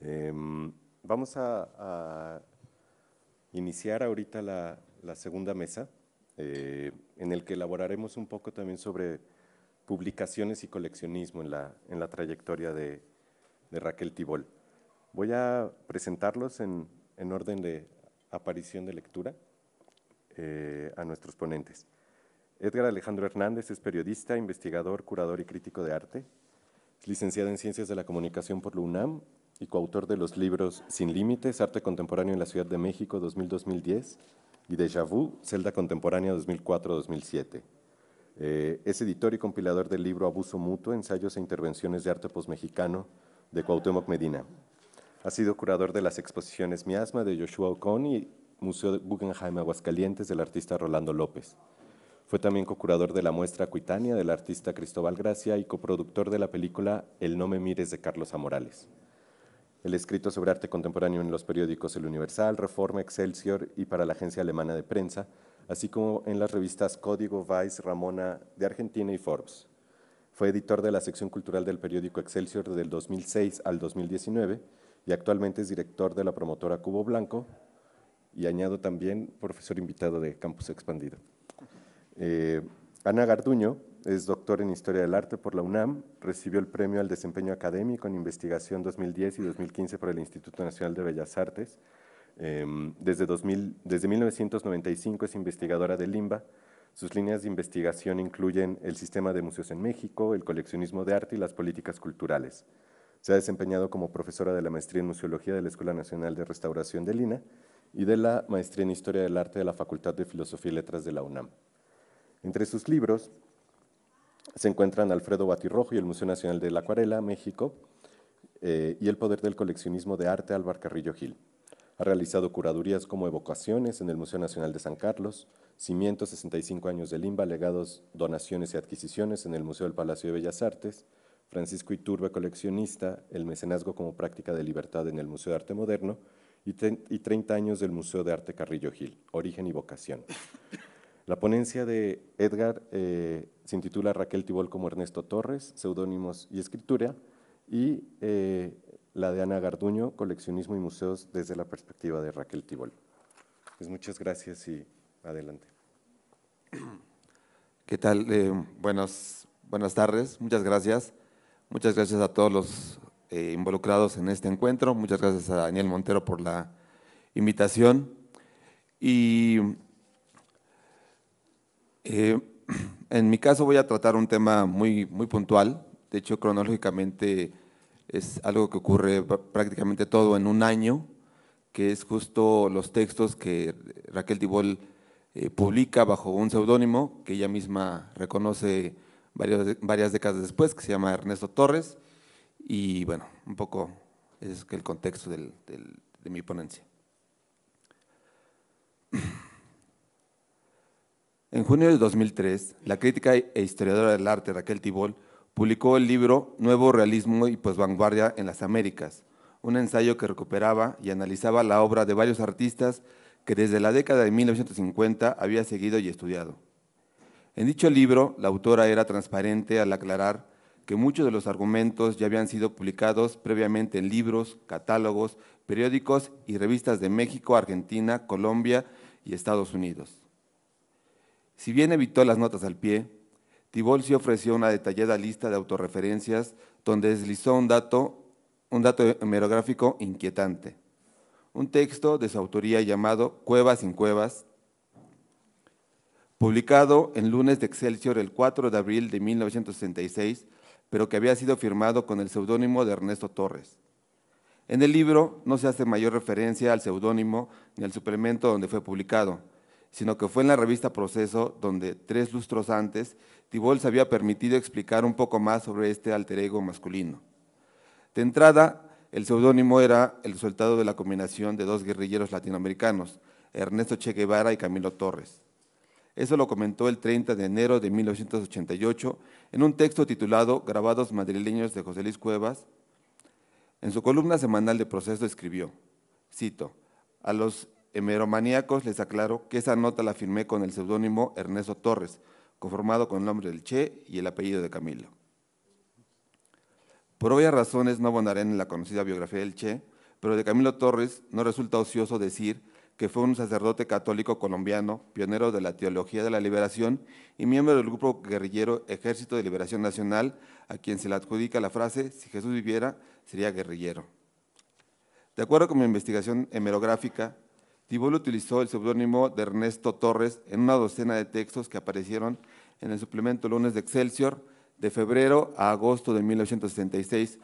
Em, vamos a, iniciar ahorita la, segunda mesa, eh, en el que elaboraremos un poco también sobre publicaciones y coleccionismo en la, trayectoria de, Raquel Tibol. Voy a presentarlos en, orden de aparición de lectura eh, a nuestros ponentes. Edgar Alejandro Hernández es periodista, investigador, curador y crítico de arte. Licenciada en Ciencias de la Comunicación por la UNAM y coautor de los libros Sin Límites, Arte Contemporáneo en la Ciudad de México 2000-2010 y Deja Vu, Celda Contemporánea 2004-2007. Eh, es editor y compilador del libro Abuso Mutuo, Ensayos e Intervenciones de Arte Postmexicano de Cuauhtémoc Medina. Ha sido curador de las exposiciones Miasma de Joshua Ocon y Museo de Guggenheim Aguascalientes del artista Rolando López. Fue también co-curador de la muestra Cuitania del artista Cristóbal Gracia y coproductor de la película El no me mires de Carlos Amorales. El escrito sobre arte contemporáneo en los periódicos El Universal, Reforma, Excelsior y para la agencia alemana de prensa, así como en las revistas Código, Vice, Ramona de Argentina y Forbes. Fue editor de la sección cultural del periódico Excelsior del 2006 al 2019 y actualmente es director de la promotora Cubo Blanco y añado también profesor invitado de Campus Expandido. Eh, Ana Garduño es doctor en Historia del Arte por la UNAM, recibió el premio al desempeño académico en investigación 2010 y 2015 por el Instituto Nacional de Bellas Artes. Em, desde, 1995 es investigadora de LIMBA. Sus líneas de investigación incluyen el sistema de museos en México, el coleccionismo de arte y las políticas culturales. Se ha desempeñado como profesora de la maestría en Museología de la Escuela Nacional de Restauración de Lina y de la maestría en Historia del Arte de la Facultad de Filosofía y Letras de la UNAM. Entre sus libros se encuentran Alfredo Batirrojo y el Museo Nacional de la Acuarela, México, eh, y El Poder del Coleccionismo de Arte, Álvaro Carrillo Gil. Ha realizado curadurías como Evocaciones en el Museo Nacional de San Carlos, Cimientos 65 años de Limba, Legados, Donaciones y Adquisiciones en el Museo del Palacio de Bellas Artes, Francisco Iturbe, coleccionista, el mecenazgo como práctica de libertad en el Museo de Arte Moderno y, y 30 años del Museo de Arte Carrillo Gil, Origen y Vocación. La ponencia de Edgar eh, se intitula Raquel Tibol como Ernesto Torres, Seudónimos y Escritura, y eh, la de Ana Garduño, Coleccionismo y Museos desde la perspectiva de Raquel Tibol. Pues muchas gracias y adelante. ¿Qué tal? Eh, buenas, buenas tardes, muchas gracias. Muchas gracias a todos los involucrados en este encuentro, muchas gracias a Daniel Montero por la invitación. Y eh, en mi caso voy a tratar un tema muy, muy puntual, de hecho cronológicamente es algo que ocurre prácticamente todo en un año, que es justo los textos que Raquel Tibol eh, publica bajo un seudónimo que ella misma reconoce varias décadas después, que se llama Ernesto Torres, y bueno, un poco es el contexto de mi ponencia. En junio de 2003, la crítica e historiadora del arte Raquel Tibol publicó el libro Nuevo Realismo y Posvanguardia en las Américas, un ensayo que recuperaba y analizaba la obra de varios artistas que desde la década de 1950 había seguido y estudiado. En dicho libro, la autora era transparente al aclarar que muchos de los argumentos ya habían sido publicados previamente en libros, catálogos, periódicos y revistas de México, Argentina, Colombia y Estados Unidos. Si bien evitó las notas al pie, Tibolsi ofreció una detallada lista de autorreferencias donde deslizó un dato, un dato hemerográfico inquietante. Un texto de su autoría llamado Cuevas sin Cuevas, publicado en lunes de Excelsior el 4 de abril de 1966, pero que había sido firmado con el seudónimo de Ernesto Torres. En el libro no se hace mayor referencia al seudónimo ni al suplemento donde fue publicado, sino que fue en la revista Proceso donde tres lustros antes Tibol se había permitido explicar un poco más sobre este alter ego masculino. De entrada, el seudónimo era el resultado de la combinación de dos guerrilleros latinoamericanos, Ernesto Che Guevara y Camilo Torres. Eso lo comentó el 30 de enero de 1988 en un texto titulado Grabados madrileños de José Luis Cuevas. En su columna semanal de proceso escribió, cito, a los Hemeromaníacos, les aclaro que esa nota la firmé con el seudónimo Ernesto Torres, conformado con el nombre del Che y el apellido de Camilo. Por obvias razones no abonaré en la conocida biografía del Che, pero de Camilo Torres no resulta ocioso decir que fue un sacerdote católico colombiano, pionero de la teología de la liberación y miembro del grupo guerrillero Ejército de Liberación Nacional, a quien se le adjudica la frase, si Jesús viviera, sería guerrillero. De acuerdo con mi investigación hemerográfica, Tibol utilizó el seudónimo de Ernesto Torres en una docena de textos que aparecieron en el suplemento Lunes de Excelsior de febrero a agosto de 1966,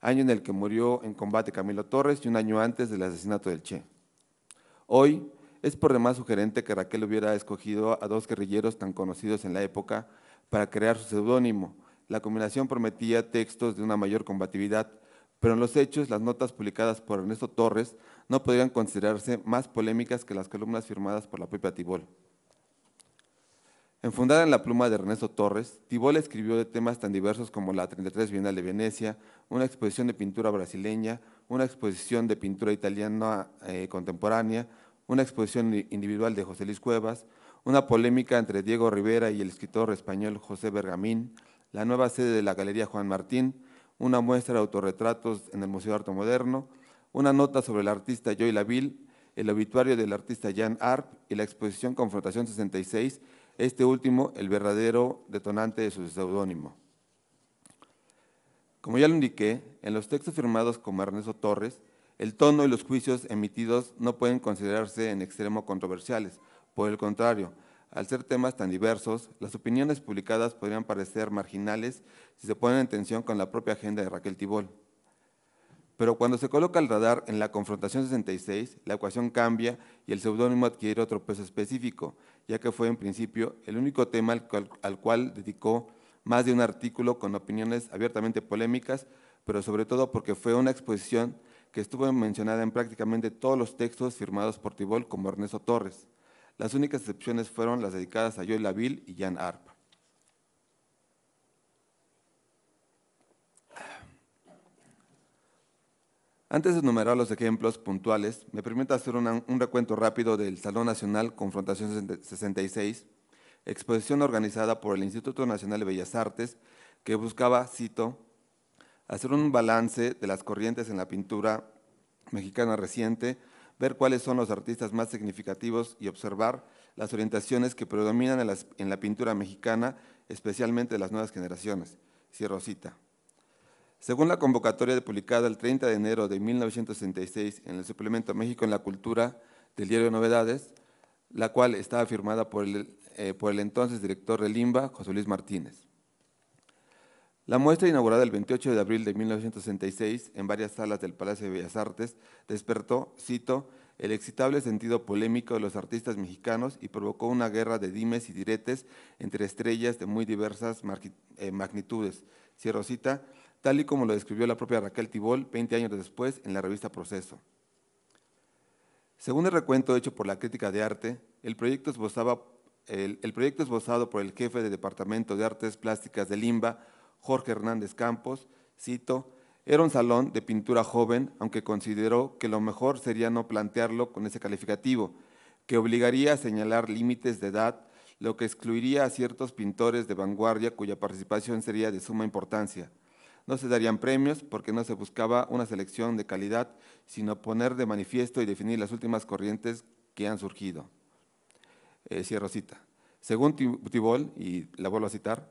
año en el que murió en combate Camilo Torres y un año antes del asesinato del Che. Hoy es por demás sugerente que Raquel hubiera escogido a dos guerrilleros tan conocidos en la época para crear su seudónimo. La combinación prometía textos de una mayor combatividad, pero en los hechos las notas publicadas por Ernesto Torres no podrían considerarse más polémicas que las columnas firmadas por la propia Tibol. Enfundada en la pluma de Ernesto Torres, Tibol escribió de temas tan diversos como la 33 Bienal de Venecia, una exposición de pintura brasileña, una exposición de pintura italiana eh, contemporánea, una exposición individual de José Luis Cuevas, una polémica entre Diego Rivera y el escritor español José Bergamín, la nueva sede de la Galería Juan Martín, una muestra de autorretratos en el Museo de Arte Moderno, una nota sobre el artista Joy Laville, el obituario del artista Jan Arp y la exposición Confrontación 66, este último el verdadero detonante de su seudónimo. Como ya lo indiqué, en los textos firmados como Ernesto Torres, el tono y los juicios emitidos no pueden considerarse en extremo controversiales. Por el contrario, al ser temas tan diversos, las opiniones publicadas podrían parecer marginales si se ponen en tensión con la propia agenda de Raquel Tibol. Pero cuando se coloca el radar en la confrontación 66, la ecuación cambia y el seudónimo adquiere otro peso específico, ya que fue en principio el único tema al cual, dedicó más de un artículo con opiniones abiertamente polémicas, pero sobre todo porque fue una exposición que estuvo mencionada en prácticamente todos los textos firmados por Tibol como Ernesto Torres. Las únicas excepciones fueron las dedicadas a Joel Laville y Jan Arp. Antes de enumerar los ejemplos puntuales, me permito hacer un recuento rápido del Salón Nacional Confrontación 66, exposición organizada por el Instituto Nacional de Bellas Artes, que buscaba, cito, hacer un balance de las corrientes en la pintura mexicana reciente, ver cuáles son los artistas más significativos y observar las orientaciones que predominan en, en la pintura mexicana, especialmente de las nuevas generaciones. Cierro cita. Según la convocatoria publicada el 30 de enero de 1966 en el suplemento México en la Cultura del diario Novedades, la cual estaba firmada eh, por el, entonces director de Limba, José Luis Martínez. La muestra inaugurada el 28 de abril de 1966 en varias salas del Palacio de Bellas Artes despertó, cito, el excitable sentido polémico de los artistas mexicanos y provocó una guerra de dimes y diretes entre estrellas de muy diversas eh, magnitudes. Cierro cita, tal y como lo describió la propia Raquel Tibol 20 años después en la revista Proceso. Según el recuento hecho por la crítica de arte, el proyecto, esbozado por el jefe de Departamento de Artes Plásticas de Limba, Jorge Hernández Campos, cito, era un salón de pintura joven, aunque consideró que lo mejor sería no plantearlo con ese calificativo, que obligaría a señalar límites de edad, lo que excluiría a ciertos pintores de vanguardia cuya participación sería de suma importancia no se darían premios porque no se buscaba una selección de calidad, sino poner de manifiesto y definir las últimas corrientes que han surgido. Eh, cierro cita. Según Tibol, y la vuelvo a citar,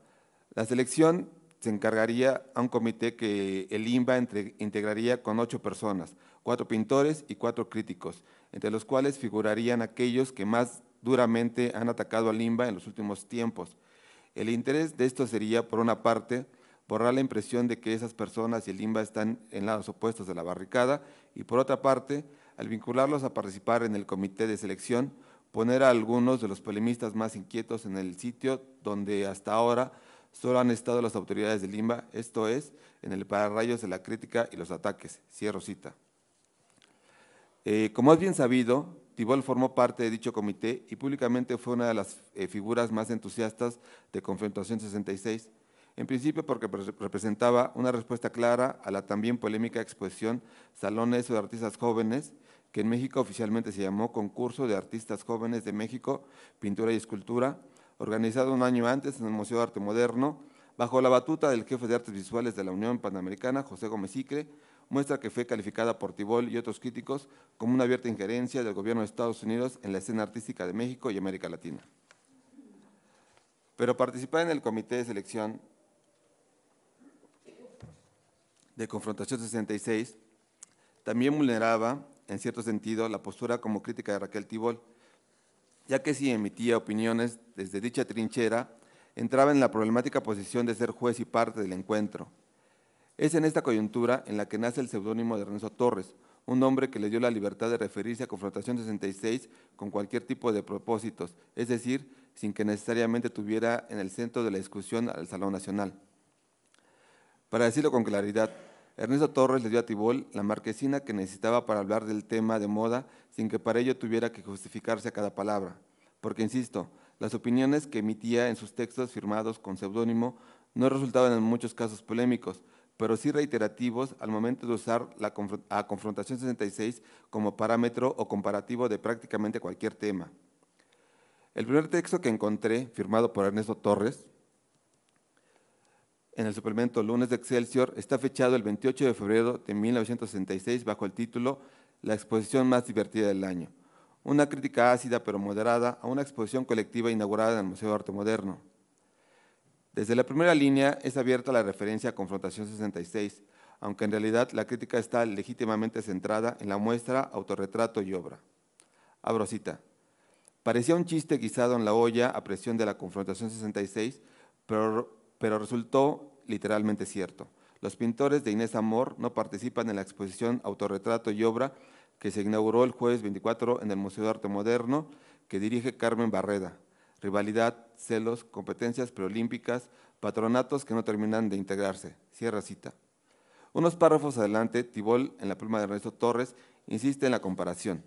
la selección se encargaría a un comité que el INBA integraría con ocho personas, cuatro pintores y cuatro críticos, entre los cuales figurarían aquellos que más duramente han atacado al INBA en los últimos tiempos. El interés de esto sería, por una parte, borrar la impresión de que esas personas y el INBA están en lados opuestos de la barricada y por otra parte, al vincularlos a participar en el comité de selección, poner a algunos de los polemistas más inquietos en el sitio donde hasta ahora solo han estado las autoridades del INBA, esto es, en el pararrayos de la crítica y los ataques. Cierro cita. Eh, como es bien sabido, Tibol formó parte de dicho comité y públicamente fue una de las eh, figuras más entusiastas de Confrontación 66. En principio porque pues, representaba una respuesta clara a la también polémica exposición Salones de Artistas Jóvenes, que en México oficialmente se llamó Concurso de Artistas Jóvenes de México, Pintura y Escultura, organizado un año antes en el Museo de Arte Moderno, bajo la batuta del jefe de artes visuales de la Unión Panamericana, José Gómez Icre, muestra que fue calificada por Tibol y otros críticos como una abierta injerencia del gobierno de Estados Unidos en la escena artística de México y América Latina. Pero participar en el comité de selección de Confrontación 66 también vulneraba, en cierto sentido, la postura como crítica de Raquel Tibol, ya que si emitía opiniones desde dicha trinchera, entraba en la problemática posición de ser juez y parte del encuentro. Es en esta coyuntura en la que nace el seudónimo de Renzo Torres, un hombre que le dio la libertad de referirse a Confrontación 66 con cualquier tipo de propósitos, es decir, sin que necesariamente tuviera en el centro de la discusión al Salón Nacional. Para decirlo con claridad, Ernesto Torres le dio a Tibol la marquesina que necesitaba para hablar del tema de moda sin que para ello tuviera que justificarse a cada palabra. Porque, insisto, las opiniones que emitía en sus textos firmados con seudónimo no resultaban en muchos casos polémicos, pero sí reiterativos al momento de usar la a Confrontación 66 como parámetro o comparativo de prácticamente cualquier tema. El primer texto que encontré, firmado por Ernesto Torres, en el suplemento Lunes de Excelsior está fechado el 28 de febrero de 1966 bajo el título La exposición más divertida del año. Una crítica ácida pero moderada a una exposición colectiva inaugurada en el Museo de Arte Moderno. Desde la primera línea es abierta la referencia a Confrontación 66, aunque en realidad la crítica está legítimamente centrada en la muestra Autorretrato y Obra. Abro cita. Parecía un chiste guisado en la olla a presión de la Confrontación 66, pero pero resultó literalmente cierto. Los pintores de Inés Amor no participan en la exposición Autorretrato y Obra que se inauguró el jueves 24 en el Museo de Arte Moderno que dirige Carmen Barreda. Rivalidad, celos, competencias preolímpicas, patronatos que no terminan de integrarse. Cierra cita. Unos párrafos adelante, Tibol, en la pluma de Ernesto Torres, insiste en la comparación.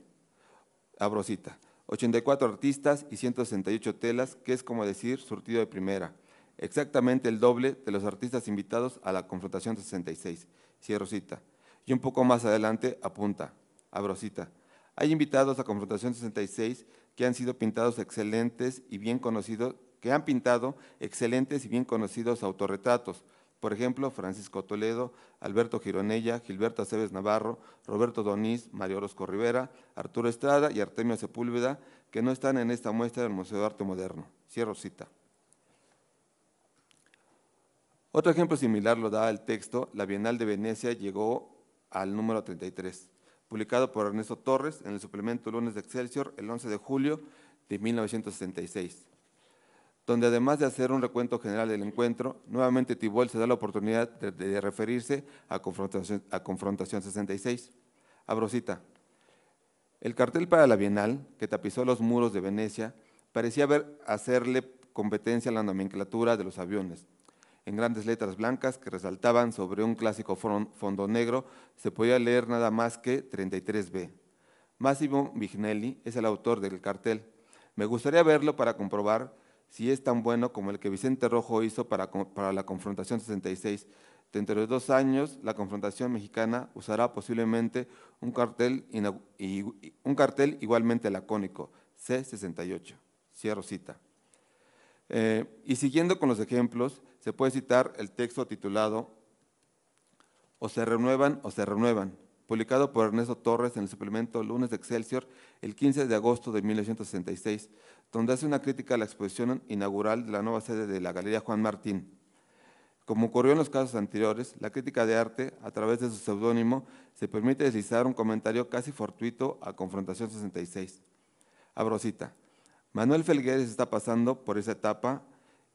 Abro cita. 84 artistas y 168 telas, que es como decir surtido de primera exactamente el doble de los artistas invitados a la confrontación 66. Cierro cita. Y un poco más adelante apunta, abro cita. Hay invitados a confrontación 66 que han sido pintados excelentes y bien conocidos, que han pintado excelentes y bien conocidos autorretratos. Por ejemplo, Francisco Toledo, Alberto Gironella, Gilberto Aceves Navarro, Roberto Donís, Mario Orozco Rivera, Arturo Estrada y Artemio Sepúlveda, que no están en esta muestra del Museo de Arte Moderno. Cierro cita. Otro ejemplo similar lo da el texto La Bienal de Venecia llegó al número 33, publicado por Ernesto Torres en el suplemento Lunes de Excelsior el 11 de julio de 1966, donde además de hacer un recuento general del encuentro, nuevamente Tibol se da la oportunidad de, referirse a confrontación, a confrontación 66. Abro cita. El cartel para la Bienal, que tapizó los muros de Venecia, parecía hacerle competencia a la nomenclatura de los aviones, en grandes letras blancas que resaltaban sobre un clásico fondo negro, se podía leer nada más que 33B. Massimo Vignelli es el autor del cartel. Me gustaría verlo para comprobar si es tan bueno como el que Vicente Rojo hizo para, la confrontación 66. Dentro de dos años, la confrontación mexicana usará posiblemente un cartel, igualmente lacónico, C68. Cierro cita. Eh, y siguiendo con los ejemplos, se puede citar el texto titulado O se renuevan o se renuevan, publicado por Ernesto Torres en el suplemento Lunes de Excelsior el 15 de agosto de 1966, donde hace una crítica a la exposición inaugural de la nueva sede de la Galería Juan Martín. Como ocurrió en los casos anteriores, la crítica de arte, a través de su seudónimo, se permite deslizar un comentario casi fortuito a Confrontación 66. Abro Manuel Felgueres está pasando por esa etapa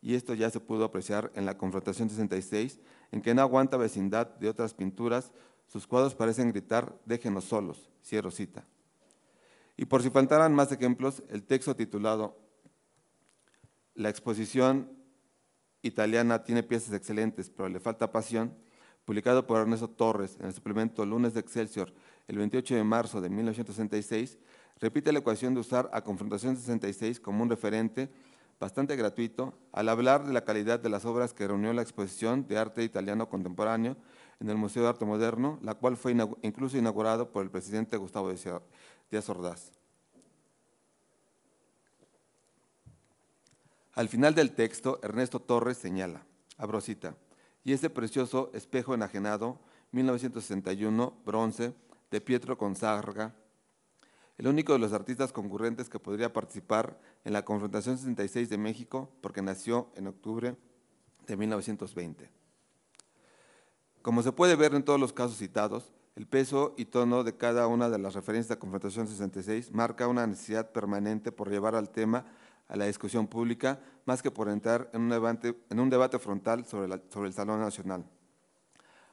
y esto ya se pudo apreciar en la confrontación 66, en que no aguanta vecindad de otras pinturas, sus cuadros parecen gritar, déjenos solos, cierro cita. Y por si faltaran más ejemplos, el texto titulado La exposición italiana tiene piezas excelentes, pero le falta pasión, publicado por Ernesto Torres en el suplemento Lunes de Excelsior el 28 de marzo de 1966, repite la ecuación de usar a Confrontación 66 como un referente bastante gratuito, al hablar de la calidad de las obras que reunió la exposición de arte italiano contemporáneo en el Museo de Arte Moderno, la cual fue incluso inaugurado por el presidente Gustavo Díaz Ordaz. Al final del texto, Ernesto Torres señala, cita, y ese precioso espejo enajenado, 1961, bronce, de Pietro Consarga, el único de los artistas concurrentes que podría participar en la Confrontación 66 de México, porque nació en octubre de 1920. Como se puede ver en todos los casos citados, el peso y tono de cada una de las referencias de Confrontación 66 marca una necesidad permanente por llevar al tema a la discusión pública, más que por entrar en un debate, frontal sobre el Salón Nacional.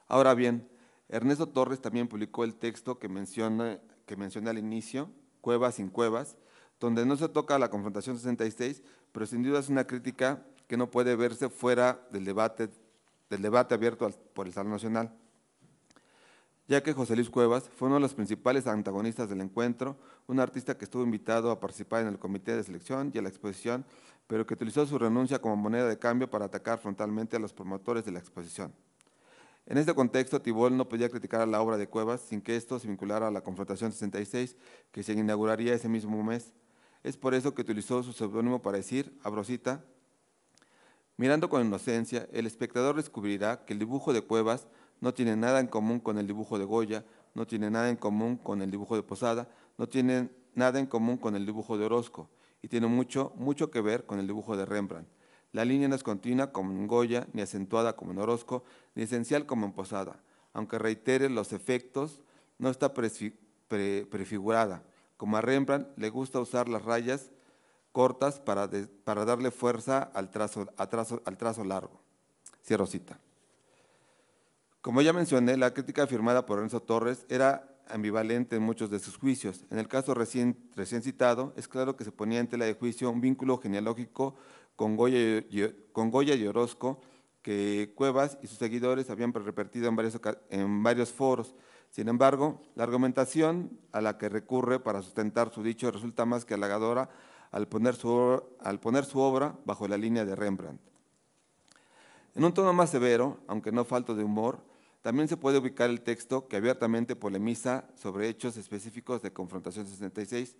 Ahora bien, Ernesto Torres también publicó el texto que menciona que mencioné al inicio, Cuevas sin Cuevas, donde no se toca la confrontación 66, pero sin duda es una crítica que no puede verse fuera del debate, del debate abierto por el Salón Nacional, ya que José Luis Cuevas fue uno de los principales antagonistas del encuentro, un artista que estuvo invitado a participar en el comité de selección y a la exposición, pero que utilizó su renuncia como moneda de cambio para atacar frontalmente a los promotores de la exposición. En este contexto, Tibol no podía criticar a la obra de Cuevas sin que esto se vinculara a la confrontación 66, que se inauguraría ese mismo mes. Es por eso que utilizó su seudónimo para decir, Abrosita, mirando con inocencia, el espectador descubrirá que el dibujo de Cuevas no tiene nada en común con el dibujo de Goya, no tiene nada en común con el dibujo de Posada, no tiene nada en común con el dibujo de Orozco y tiene mucho, mucho que ver con el dibujo de Rembrandt. La línea no es continua como en Goya, ni acentuada como en Orozco, ni esencial como en Posada. Aunque reitere los efectos, no está prefigurada. Como a Rembrandt le gusta usar las rayas cortas para, darle fuerza al trazo, largo. Cierro cita. Como ya mencioné, la crítica afirmada por Renzo Torres era ambivalente en muchos de sus juicios. En el caso recién, recién citado, es claro que se ponía en tela de juicio un vínculo genealógico con Goya, y Orozco, que Cuevas y sus seguidores habían repetido en varios, en varios foros. Sin embargo, la argumentación a la que recurre para sustentar su dicho resulta más que halagadora al poner su, al poner su obra bajo la línea de Rembrandt. En un tono más severo, aunque no falto de humor, también se puede ubicar el texto que abiertamente polemiza sobre hechos específicos de Confrontación 66,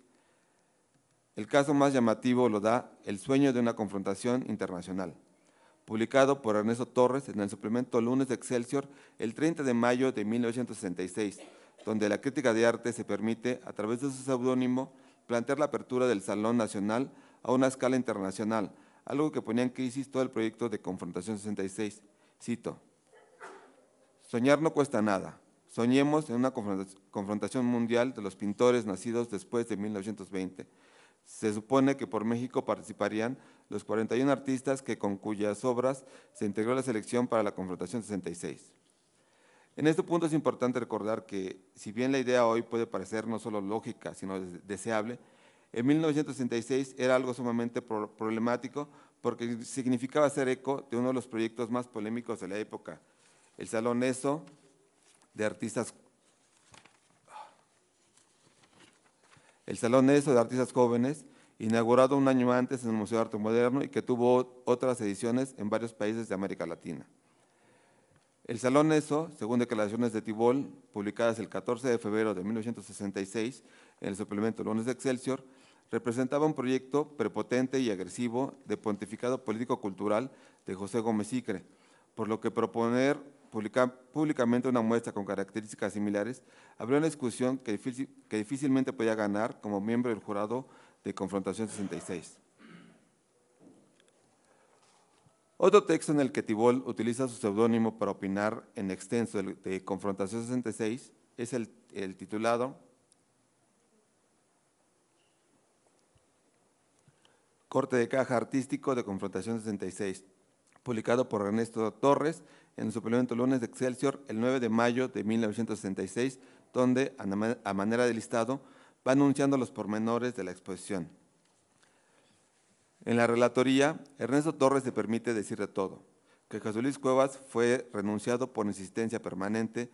el caso más llamativo lo da El sueño de una confrontación internacional, publicado por Ernesto Torres en el suplemento Lunes de Excelsior el 30 de mayo de 1966, donde la crítica de arte se permite, a través de su seudónimo, plantear la apertura del Salón Nacional a una escala internacional, algo que ponía en crisis todo el proyecto de Confrontación 66. Cito, Soñar no cuesta nada. Soñemos en una confrontación mundial de los pintores nacidos después de 1920 se supone que por México participarían los 41 artistas que con cuyas obras se integró la selección para la confrontación 66. En este punto es importante recordar que, si bien la idea hoy puede parecer no solo lógica, sino deseable, en 1966 era algo sumamente problemático porque significaba ser eco de uno de los proyectos más polémicos de la época, el Salón ESO de artistas El Salón ESO de Artistas Jóvenes, inaugurado un año antes en el Museo de Arte Moderno y que tuvo otras ediciones en varios países de América Latina. El Salón ESO, según declaraciones de Tibol, publicadas el 14 de febrero de 1966 en el suplemento Lunes de Excelsior, representaba un proyecto prepotente y agresivo de pontificado político-cultural de José Gómez Icre, por lo que proponer Publicamente públicamente una muestra con características similares, abrió una discusión que, que difícilmente podía ganar como miembro del jurado de Confrontación 66. Otro texto en el que Tibol utiliza su seudónimo para opinar en extenso de Confrontación 66 es el, el titulado Corte de Caja Artístico de Confrontación 66, publicado por Ernesto Torres en el suplemento Lunes de Excelsior el 9 de mayo de 1966, donde, a manera de listado, va anunciando los pormenores de la exposición. En la relatoría, Ernesto Torres se permite decir de todo, que José Cuevas fue renunciado por insistencia permanente,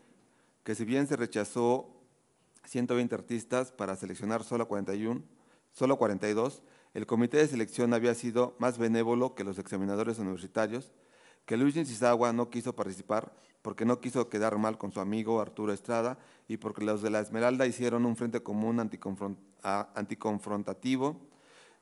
que si bien se rechazó 120 artistas para seleccionar solo 41, solo 42, el comité de selección había sido más benévolo que los examinadores universitarios que Luis Nishizawa no quiso participar porque no quiso quedar mal con su amigo Arturo Estrada y porque los de la Esmeralda hicieron un frente común anticonfrontativo,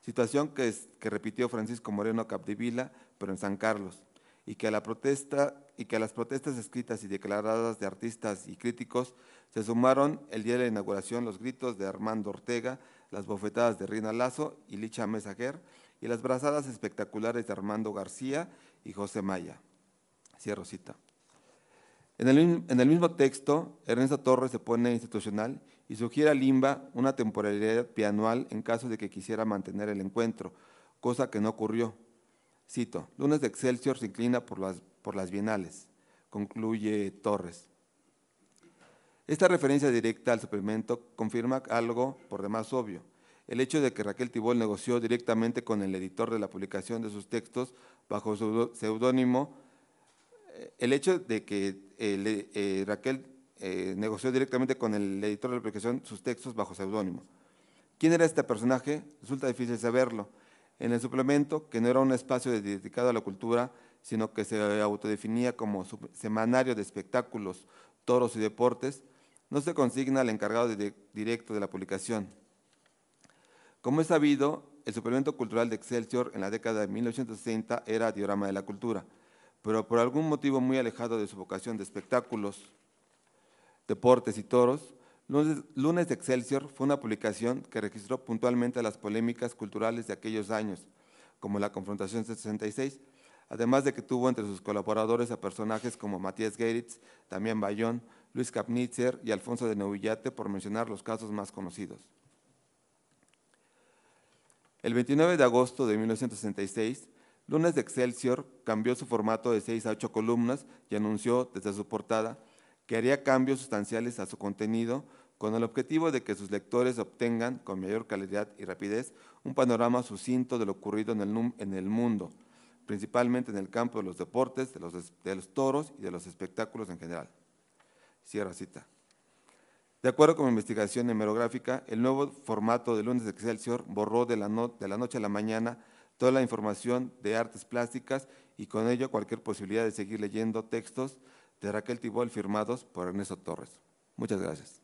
situación que, repitió Francisco Moreno Capdevila, pero en San Carlos, y que, a la protesta, y que a las protestas escritas y declaradas de artistas y críticos se sumaron el día de la inauguración los gritos de Armando Ortega, las bofetadas de Rina Lazo y Licha mesager y las brazadas espectaculares de Armando García y José Maya. Cierro cita. En el, mismo texto, Ernesto Torres se pone institucional y sugiere a Limba una temporalidad bianual en caso de que quisiera mantener el encuentro, cosa que no ocurrió. Cito, lunes de Excelsior se inclina por las, por las bienales, concluye Torres. Esta referencia directa al suplemento confirma algo por demás obvio el hecho de que Raquel Tibol negoció directamente con el editor de la publicación de sus textos bajo su seudónimo, eh, el hecho de que eh, eh, Raquel negoció directamente con el editor de la publicación sus textos bajo seudónimo. ¿Quién era este personaje? Resulta difícil saberlo. En el suplemento, que no era un espacio dedicado a la cultura, sino que se autodefinía como semanario de espectáculos, toros y deportes, no se consigna al encargado directo de la publicación, como es sabido, el suplemento cultural de Excelsior en la década de 1960 era Diorama de la Cultura, pero por algún motivo muy alejado de su vocación de espectáculos, deportes y toros, Lunes, de Excelsior fue una publicación que registró puntualmente las polémicas culturales de aquellos años, como la Confrontación 66, además de que tuvo entre sus colaboradores a personajes como Matías Geritz, también Bayón, Luis Kapnitzer y Alfonso de Novillate, por mencionar los casos más conocidos. El 29 de agosto de 1966, Lunes de Excelsior cambió su formato de seis a ocho columnas y anunció desde su portada que haría cambios sustanciales a su contenido con el objetivo de que sus lectores obtengan con mayor calidad y rapidez un panorama sucinto de lo ocurrido en el, mundo, principalmente en el campo de los deportes, de los, toros y de los espectáculos en general. Cierra cita. De acuerdo con mi investigación hemerográfica, el nuevo formato de lunes de Excelsior borró de la, de la noche a la mañana toda la información de artes plásticas y con ello cualquier posibilidad de seguir leyendo textos de Raquel Tibol firmados por Ernesto Torres. Muchas gracias.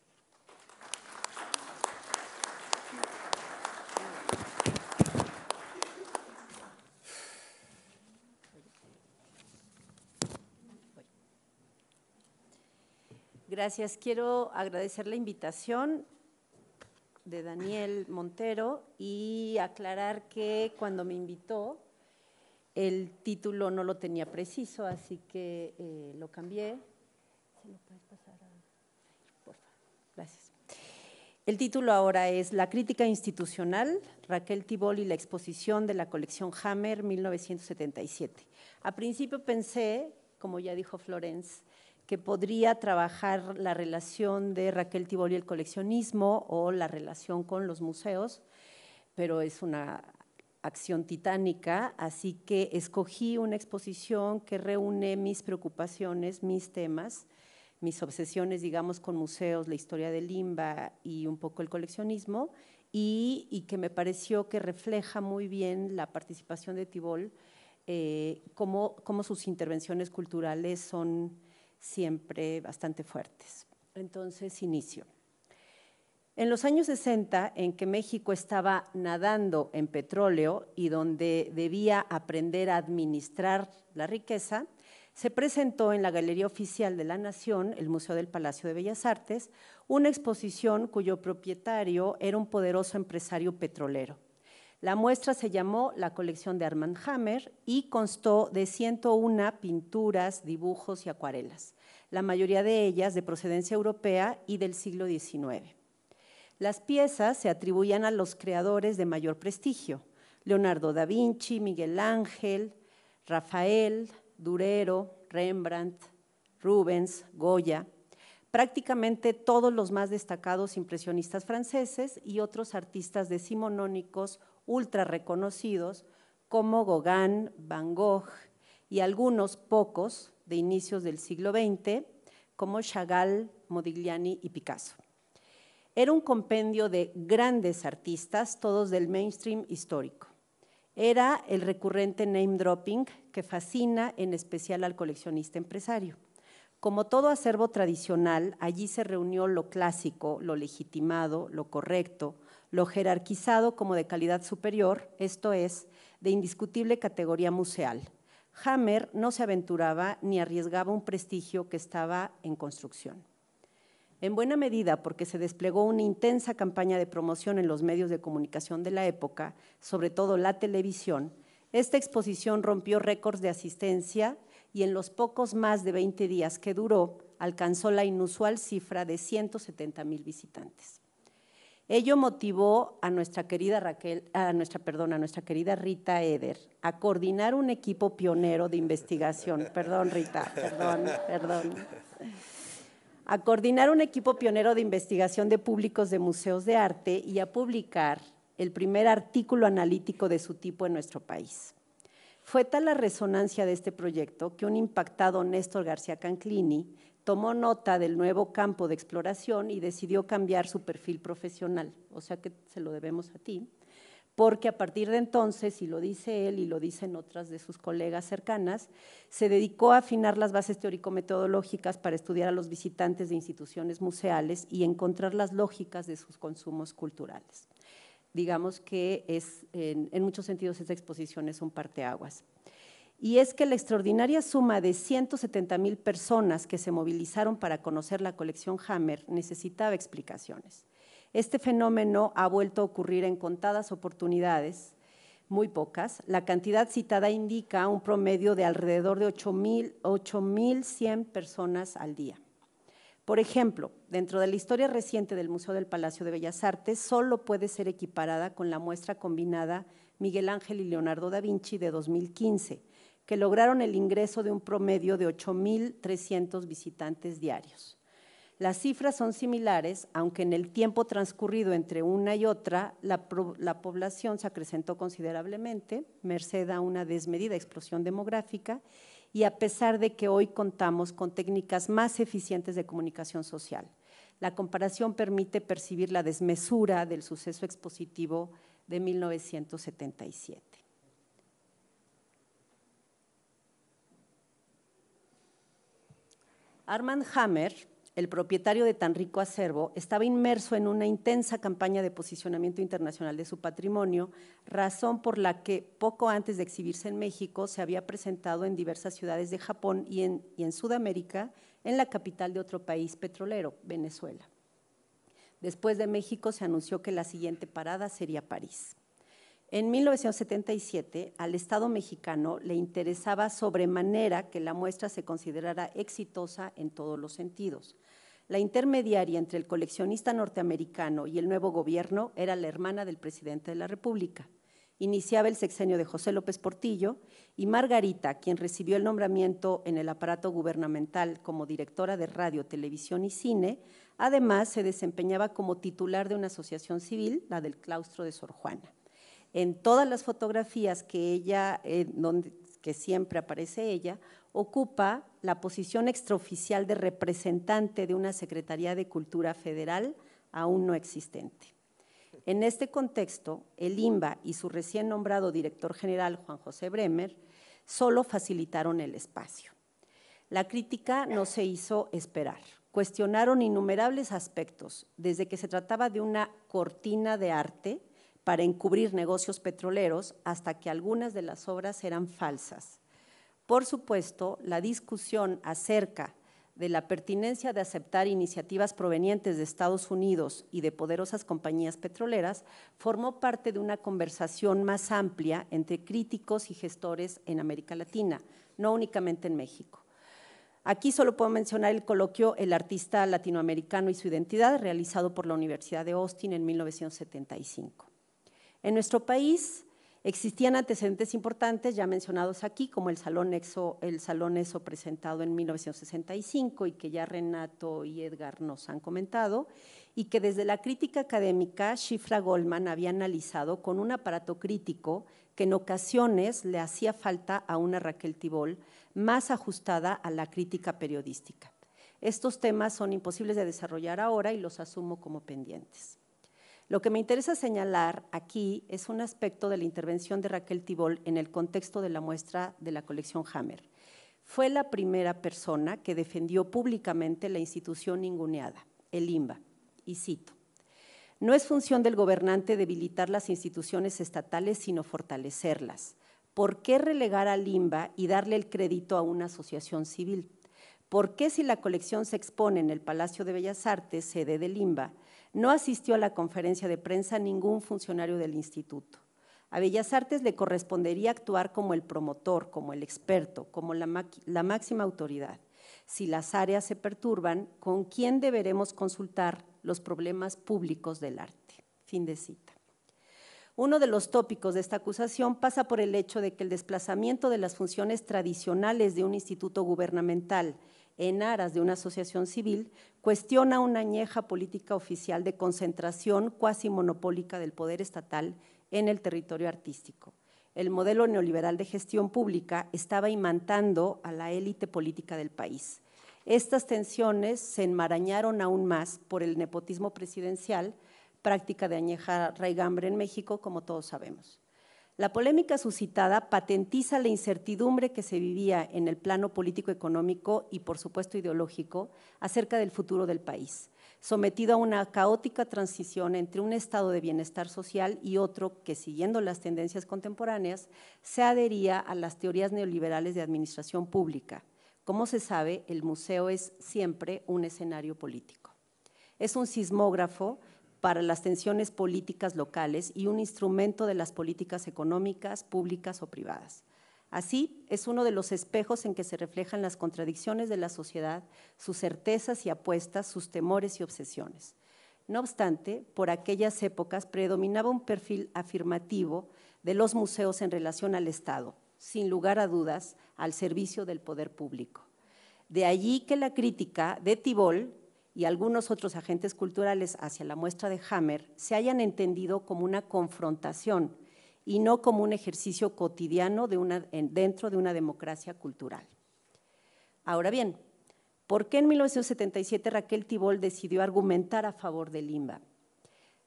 Gracias. Quiero agradecer la invitación de Daniel Montero y aclarar que cuando me invitó el título no lo tenía preciso, así que eh, lo cambié. Gracias. El título ahora es La crítica institucional, Raquel Tibol y la exposición de la colección Hammer 1977. A principio pensé, como ya dijo Florence, que podría trabajar la relación de Raquel Tibol y el coleccionismo o la relación con los museos, pero es una acción titánica, así que escogí una exposición que reúne mis preocupaciones, mis temas, mis obsesiones, digamos, con museos, la historia de Limba y un poco el coleccionismo, y, que me pareció que refleja muy bien la participación de Tibol, eh, cómo, cómo, sus intervenciones culturales son siempre bastante fuertes. Entonces, inicio. En los años 60, en que México estaba nadando en petróleo y donde debía aprender a administrar la riqueza, se presentó en la Galería Oficial de la Nación, el Museo del Palacio de Bellas Artes, una exposición cuyo propietario era un poderoso empresario petrolero. La muestra se llamó la colección de Armand Hammer y constó de 101 pinturas, dibujos y acuarelas, la mayoría de ellas de procedencia europea y del siglo XIX. Las piezas se atribuían a los creadores de mayor prestigio, Leonardo da Vinci, Miguel Ángel, Rafael, Durero, Rembrandt, Rubens, Goya, prácticamente todos los más destacados impresionistas franceses y otros artistas decimonónicos ultra reconocidos como Gauguin, Van Gogh y algunos pocos de inicios del siglo XX como Chagall, Modigliani y Picasso. Era un compendio de grandes artistas, todos del mainstream histórico. Era el recurrente name dropping que fascina en especial al coleccionista empresario. Como todo acervo tradicional, allí se reunió lo clásico, lo legitimado, lo correcto, lo jerarquizado como de calidad superior, esto es, de indiscutible categoría museal. Hammer no se aventuraba ni arriesgaba un prestigio que estaba en construcción. En buena medida porque se desplegó una intensa campaña de promoción en los medios de comunicación de la época, sobre todo la televisión, esta exposición rompió récords de asistencia y en los pocos más de 20 días que duró alcanzó la inusual cifra de 170 mil visitantes. Ello motivó a nuestra querida a nuestra, perdón, a nuestra querida Rita Eder a coordinar un equipo pionero de investigación. Perdón, Rita, perdón, perdón. A coordinar un equipo pionero de investigación de públicos de museos de arte y a publicar el primer artículo analítico de su tipo en nuestro país. Fue tal la resonancia de este proyecto que un impactado Néstor García Canclini tomó nota del nuevo campo de exploración y decidió cambiar su perfil profesional, o sea que se lo debemos a ti, porque a partir de entonces, y lo dice él y lo dicen otras de sus colegas cercanas, se dedicó a afinar las bases teórico-metodológicas para estudiar a los visitantes de instituciones museales y encontrar las lógicas de sus consumos culturales. Digamos que en, muchos sentidos estas exposiciones son un parteaguas y es que la extraordinaria suma de 170 mil personas que se movilizaron para conocer la colección Hammer necesitaba explicaciones. Este fenómeno ha vuelto a ocurrir en contadas oportunidades, muy pocas. La cantidad citada indica un promedio de alrededor de 8.100 personas al día. Por ejemplo, dentro de la historia reciente del Museo del Palacio de Bellas Artes, solo puede ser equiparada con la muestra combinada Miguel Ángel y Leonardo da Vinci de 2015, que lograron el ingreso de un promedio de 8.300 visitantes diarios. Las cifras son similares, aunque en el tiempo transcurrido entre una y otra, la, población se acrecentó considerablemente, merced a una desmedida explosión demográfica, y a pesar de que hoy contamos con técnicas más eficientes de comunicación social. La comparación permite percibir la desmesura del suceso expositivo de 1977. Armand Hammer, el propietario de tan rico acervo, estaba inmerso en una intensa campaña de posicionamiento internacional de su patrimonio, razón por la que poco antes de exhibirse en México se había presentado en diversas ciudades de Japón y en, Sudamérica, en la capital de otro país petrolero, Venezuela. Después de México se anunció que la siguiente parada sería París. En 1977, al Estado mexicano le interesaba sobremanera que la muestra se considerara exitosa en todos los sentidos. La intermediaria entre el coleccionista norteamericano y el nuevo gobierno era la hermana del presidente de la República. Iniciaba el sexenio de José López Portillo y Margarita, quien recibió el nombramiento en el aparato gubernamental como directora de radio, televisión y cine, además se desempeñaba como titular de una asociación civil, la del claustro de Sor Juana en todas las fotografías que ella, eh, donde, que siempre aparece ella, ocupa la posición extraoficial de representante de una Secretaría de Cultura Federal aún no existente. En este contexto, el IMBA y su recién nombrado director general, Juan José Bremer, solo facilitaron el espacio. La crítica no se hizo esperar. Cuestionaron innumerables aspectos, desde que se trataba de una cortina de arte, para encubrir negocios petroleros hasta que algunas de las obras eran falsas. Por supuesto, la discusión acerca de la pertinencia de aceptar iniciativas provenientes de Estados Unidos y de poderosas compañías petroleras formó parte de una conversación más amplia entre críticos y gestores en América Latina, no únicamente en México. Aquí solo puedo mencionar el coloquio El artista latinoamericano y su identidad, realizado por la Universidad de Austin en 1975. En nuestro país existían antecedentes importantes ya mencionados aquí, como el Salón ESO presentado en 1965 y que ya Renato y Edgar nos han comentado, y que desde la crítica académica Shifra Goldman había analizado con un aparato crítico que en ocasiones le hacía falta a una Raquel Tibol más ajustada a la crítica periodística. Estos temas son imposibles de desarrollar ahora y los asumo como pendientes. Lo que me interesa señalar aquí es un aspecto de la intervención de Raquel Tibol en el contexto de la muestra de la colección Hammer. Fue la primera persona que defendió públicamente la institución ninguneada, el IMBA, y cito, no es función del gobernante debilitar las instituciones estatales, sino fortalecerlas. ¿Por qué relegar al IMBA y darle el crédito a una asociación civil? ¿Por qué si la colección se expone en el Palacio de Bellas Artes, sede del IMBA, no asistió a la conferencia de prensa ningún funcionario del instituto. A Bellas Artes le correspondería actuar como el promotor, como el experto, como la, máxima autoridad. Si las áreas se perturban, ¿con quién deberemos consultar los problemas públicos del arte? Fin de cita. Uno de los tópicos de esta acusación pasa por el hecho de que el desplazamiento de las funciones tradicionales de un instituto gubernamental en aras de una asociación civil, cuestiona una añeja política oficial de concentración cuasi monopólica del poder estatal en el territorio artístico. El modelo neoliberal de gestión pública estaba imantando a la élite política del país. Estas tensiones se enmarañaron aún más por el nepotismo presidencial, práctica de añeja raigambre en México, como todos sabemos. La polémica suscitada patentiza la incertidumbre que se vivía en el plano político, económico y, por supuesto, ideológico acerca del futuro del país, sometido a una caótica transición entre un estado de bienestar social y otro que, siguiendo las tendencias contemporáneas, se adhería a las teorías neoliberales de administración pública. Como se sabe, el museo es siempre un escenario político. Es un sismógrafo para las tensiones políticas locales y un instrumento de las políticas económicas, públicas o privadas. Así, es uno de los espejos en que se reflejan las contradicciones de la sociedad, sus certezas y apuestas, sus temores y obsesiones. No obstante, por aquellas épocas predominaba un perfil afirmativo de los museos en relación al Estado, sin lugar a dudas, al servicio del poder público. De allí que la crítica de Tibol y algunos otros agentes culturales hacia la muestra de Hammer se hayan entendido como una confrontación y no como un ejercicio cotidiano dentro de una democracia cultural. Ahora bien, ¿por qué en 1977 Raquel Tibol decidió argumentar a favor de Limba?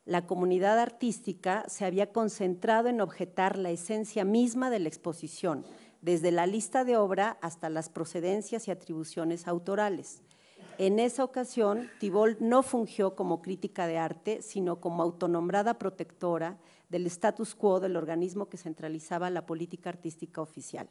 La comunidad artística se había concentrado en objetar la esencia misma de la exposición, desde la lista de obra hasta las procedencias y atribuciones autorales en esa ocasión, Tibol no fungió como crítica de arte, sino como autonombrada protectora del status quo del organismo que centralizaba la política artística oficial.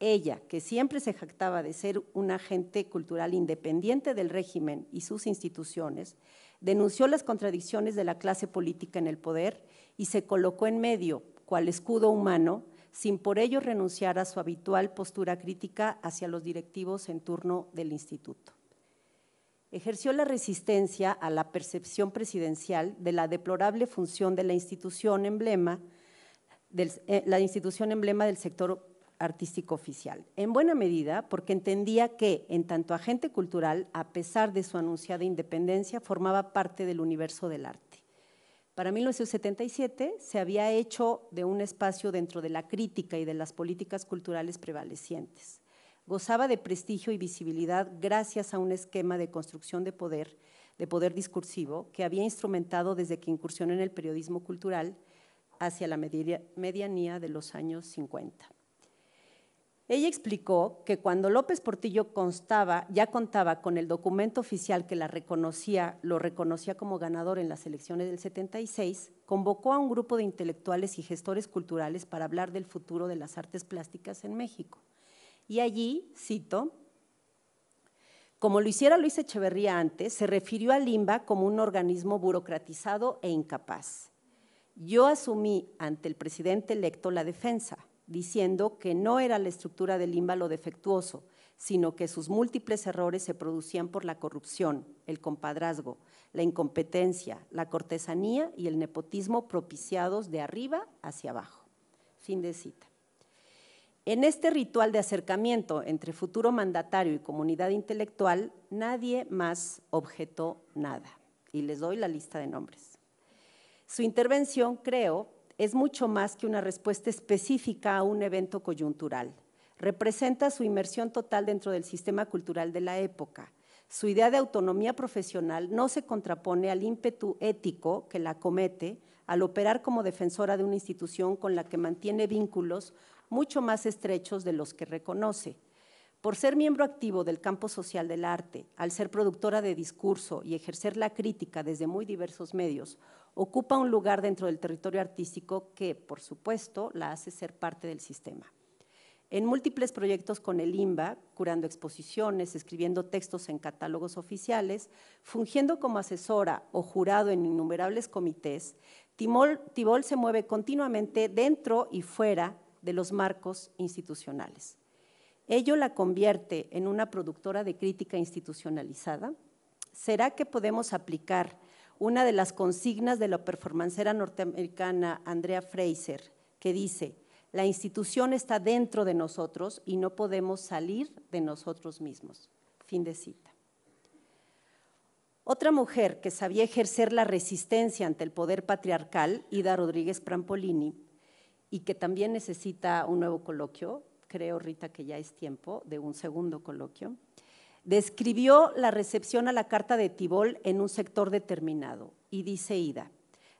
Ella, que siempre se jactaba de ser un agente cultural independiente del régimen y sus instituciones, denunció las contradicciones de la clase política en el poder y se colocó en medio, cual escudo humano, sin por ello renunciar a su habitual postura crítica hacia los directivos en turno del instituto ejerció la resistencia a la percepción presidencial de la deplorable función de la institución emblema del, eh, la institución emblema del sector artístico oficial, en buena medida porque entendía que, en tanto agente cultural, a pesar de su anunciada independencia, formaba parte del universo del arte. Para 1977 se había hecho de un espacio dentro de la crítica y de las políticas culturales prevalecientes gozaba de prestigio y visibilidad gracias a un esquema de construcción de poder, de poder discursivo, que había instrumentado desde que incursionó en el periodismo cultural hacia la medianía de los años 50. Ella explicó que cuando López Portillo constaba, ya contaba con el documento oficial que la reconocía, lo reconocía como ganador en las elecciones del 76, convocó a un grupo de intelectuales y gestores culturales para hablar del futuro de las artes plásticas en México. Y allí, cito, como lo hiciera Luis Echeverría antes, se refirió a Limba como un organismo burocratizado e incapaz. Yo asumí ante el presidente electo la defensa, diciendo que no era la estructura de Limba lo defectuoso, sino que sus múltiples errores se producían por la corrupción, el compadrazgo, la incompetencia, la cortesanía y el nepotismo propiciados de arriba hacia abajo. Fin de cita. En este ritual de acercamiento entre futuro mandatario y comunidad intelectual, nadie más objetó nada. Y les doy la lista de nombres. Su intervención, creo, es mucho más que una respuesta específica a un evento coyuntural. Representa su inmersión total dentro del sistema cultural de la época. Su idea de autonomía profesional no se contrapone al ímpetu ético que la comete al operar como defensora de una institución con la que mantiene vínculos mucho más estrechos de los que reconoce. Por ser miembro activo del campo social del arte, al ser productora de discurso y ejercer la crítica desde muy diversos medios, ocupa un lugar dentro del territorio artístico que, por supuesto, la hace ser parte del sistema. En múltiples proyectos con el IMBA, curando exposiciones, escribiendo textos en catálogos oficiales, fungiendo como asesora o jurado en innumerables comités, Tibol se mueve continuamente dentro y fuera de los marcos institucionales. Ello la convierte en una productora de crítica institucionalizada. ¿Será que podemos aplicar una de las consignas de la performancera norteamericana Andrea Fraser, que dice, la institución está dentro de nosotros y no podemos salir de nosotros mismos. Fin de cita. Otra mujer que sabía ejercer la resistencia ante el poder patriarcal, Ida Rodríguez Prampolini, y que también necesita un nuevo coloquio, creo Rita que ya es tiempo de un segundo coloquio, describió la recepción a la carta de Tibol en un sector determinado y dice Ida,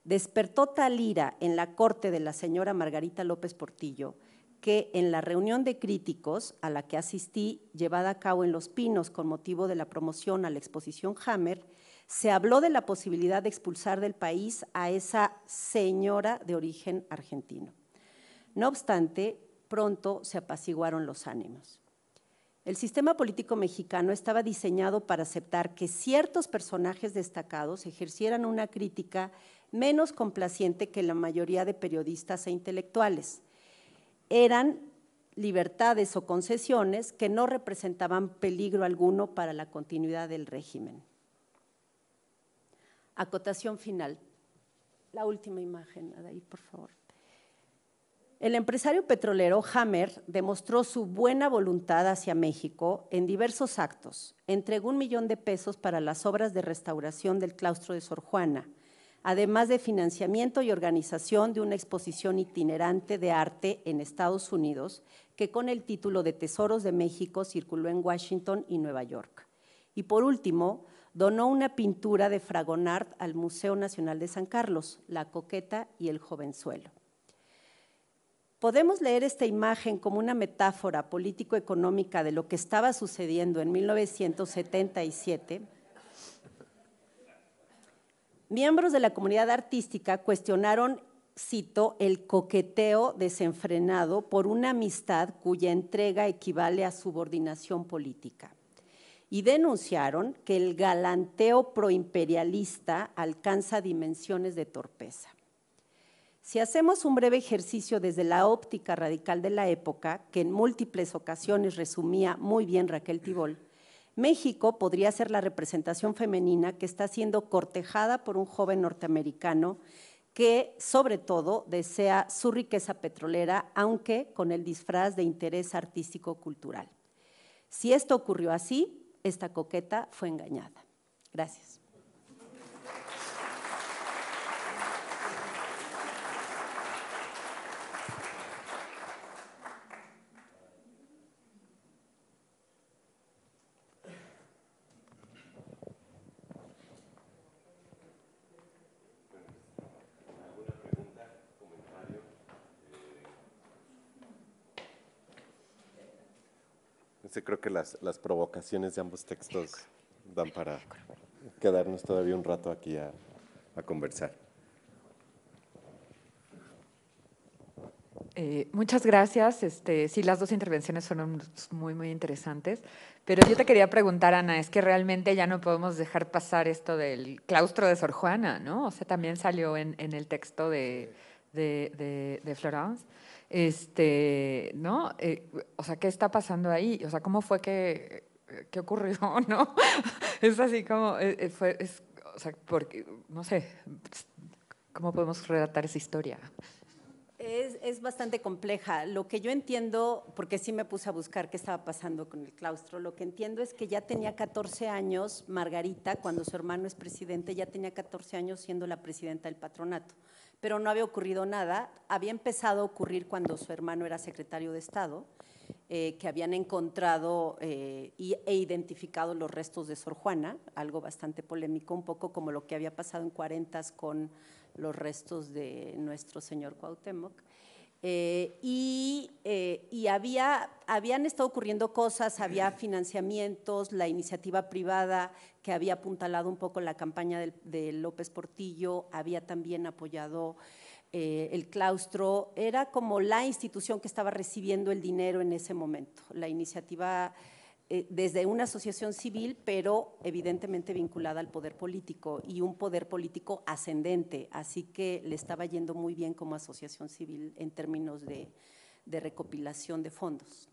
despertó tal ira en la corte de la señora Margarita López Portillo que en la reunión de críticos a la que asistí, llevada a cabo en Los Pinos con motivo de la promoción a la exposición Hammer, se habló de la posibilidad de expulsar del país a esa señora de origen argentino. No obstante, pronto se apaciguaron los ánimos. El sistema político mexicano estaba diseñado para aceptar que ciertos personajes destacados ejercieran una crítica menos complaciente que la mayoría de periodistas e intelectuales. Eran libertades o concesiones que no representaban peligro alguno para la continuidad del régimen. Acotación final. La última imagen, ahí por favor. El empresario petrolero Hammer demostró su buena voluntad hacia México en diversos actos. Entregó un millón de pesos para las obras de restauración del claustro de Sor Juana, además de financiamiento y organización de una exposición itinerante de arte en Estados Unidos que con el título de Tesoros de México circuló en Washington y Nueva York. Y por último, donó una pintura de Fragonard al Museo Nacional de San Carlos, La Coqueta y el Jovenzuelo. Podemos leer esta imagen como una metáfora político-económica de lo que estaba sucediendo en 1977. Miembros de la comunidad artística cuestionaron, cito, el coqueteo desenfrenado por una amistad cuya entrega equivale a subordinación política y denunciaron que el galanteo proimperialista alcanza dimensiones de torpeza. Si hacemos un breve ejercicio desde la óptica radical de la época, que en múltiples ocasiones resumía muy bien Raquel Tibol, México podría ser la representación femenina que está siendo cortejada por un joven norteamericano que, sobre todo, desea su riqueza petrolera, aunque con el disfraz de interés artístico-cultural. Si esto ocurrió así, esta coqueta fue engañada. Gracias. creo que las, las provocaciones de ambos textos dan para quedarnos todavía un rato aquí a, a conversar. Eh, muchas gracias. Este, sí, las dos intervenciones fueron muy, muy interesantes. Pero yo te quería preguntar, Ana, es que realmente ya no podemos dejar pasar esto del claustro de Sor Juana, ¿no? O sea, también salió en, en el texto de, de, de, de Florence. Este, ¿no? Eh, o sea, ¿qué está pasando ahí? O sea, ¿cómo fue que, ocurrió, no? es así como, eh, eh, porque, no sé, ¿cómo podemos relatar esa historia? Es, es, bastante compleja. Lo que yo entiendo, porque sí me puse a buscar qué estaba pasando con el claustro, lo que entiendo es que ya tenía 14 años Margarita, cuando su hermano es presidente, ya tenía 14 años siendo la presidenta del patronato pero no había ocurrido nada. Había empezado a ocurrir cuando su hermano era secretario de Estado, eh, que habían encontrado eh, y, e identificado los restos de Sor Juana, algo bastante polémico, un poco como lo que había pasado en 40 con los restos de nuestro señor Cuauhtémoc. Eh, eh, y, había, habían estado ocurriendo cosas, había financiamientos, la iniciativa privada que había apuntalado un poco la campaña de, López Portillo, había también apoyado eh, el claustro, era como la institución que estaba recibiendo el dinero en ese momento, la iniciativa eh, desde una asociación civil, pero evidentemente vinculada al poder político y un poder político ascendente. Así que le estaba yendo muy bien como asociación civil en términos de, recopilación de fondos.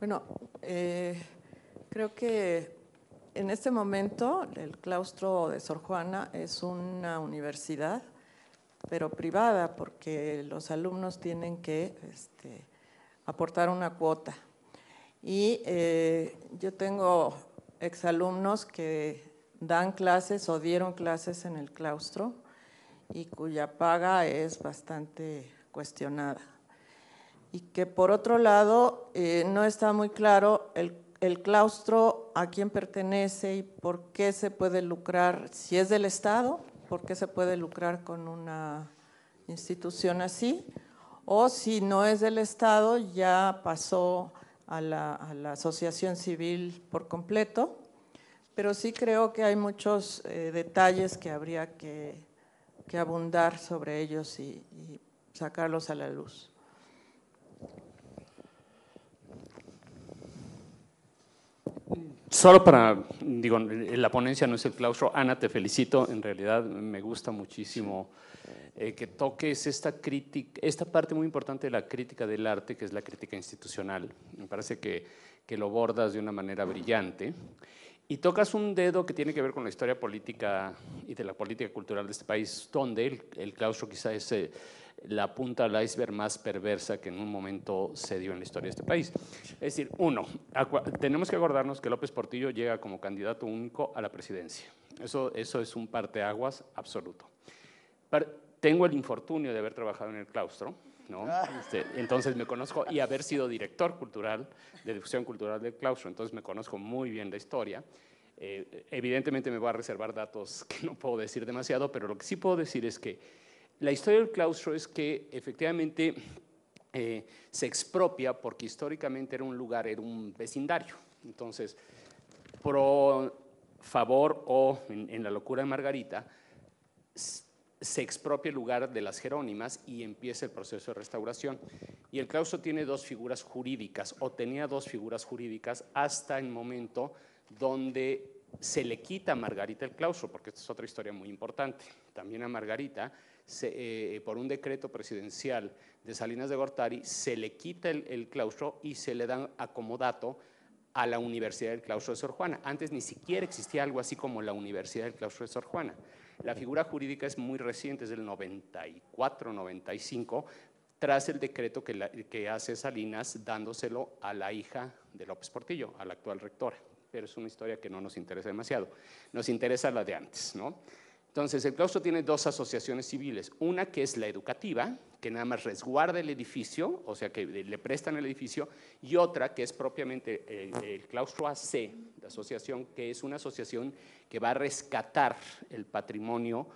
Bueno, eh, creo que en este momento el claustro de Sor Juana es una universidad, pero privada, porque los alumnos tienen que este, aportar una cuota. Y eh, yo tengo exalumnos que dan clases o dieron clases en el claustro y cuya paga es bastante cuestionada y que por otro lado eh, no está muy claro el, claustro a quién pertenece y por qué se puede lucrar, si es del Estado, por qué se puede lucrar con una institución así, o si no es del Estado ya pasó a la, asociación civil por completo, pero sí creo que hay muchos eh, detalles que habría que, abundar sobre ellos y sacarlos a la luz. Solo para, digo, la ponencia no es el claustro. Ana, te felicito. En realidad me gusta muchísimo eh, que toques esta crítica, esta parte muy importante de la crítica del arte, que es la crítica institucional. Me parece que, que lo bordas de una manera brillante. Y tocas un dedo que tiene que ver con la historia política y de la política cultural de este país, donde el, claustro quizá es eh, la punta del iceberg más perversa que en un momento se dio en la historia de este país. Es decir, uno, tenemos que acordarnos que López Portillo llega como candidato único a la presidencia. Eso, es un parteaguas absoluto. tengo el infortunio de haber trabajado en el claustro este, entonces me conozco, y haber sido director cultural de difusión cultural del claustro, entonces me conozco muy bien la historia. Eh, evidentemente me voy a reservar datos que no puedo decir demasiado, pero lo que sí puedo decir es que la historia del claustro es que efectivamente eh, se expropia porque históricamente era un lugar, era un vecindario. Entonces, pro favor o en, en la locura de Margarita, se expropia el lugar de las Jerónimas y empieza el proceso de restauración. Y el claustro tiene dos figuras jurídicas, o tenía dos figuras jurídicas hasta el momento donde se le quita a Margarita el claustro, porque esta es otra historia muy importante. También a Margarita, eh, eh, por un decreto presidencial de Salinas de Gortari, se le quita el, el claustro y se le dan acomodato a la Universidad del Claustro de Sor Juana. Antes ni siquiera existía algo así como la Universidad del Claustro de Sor Juana. La figura jurídica es muy reciente, es del 94-95, tras el decreto que, hace Salinas dándoselo a la hija de López Portillo, a la actual rectora. Pero es una historia que no nos interesa demasiado. Nos interesa la de antes, ¿no? Entonces, el claustro tiene dos asociaciones civiles, una que es la educativa, que nada más resguarda el edificio, o sea, que le prestan el edificio, y otra que es propiamente eh, el, claustro AC, la asociación, que es una asociación que va a rescatar el patrimonio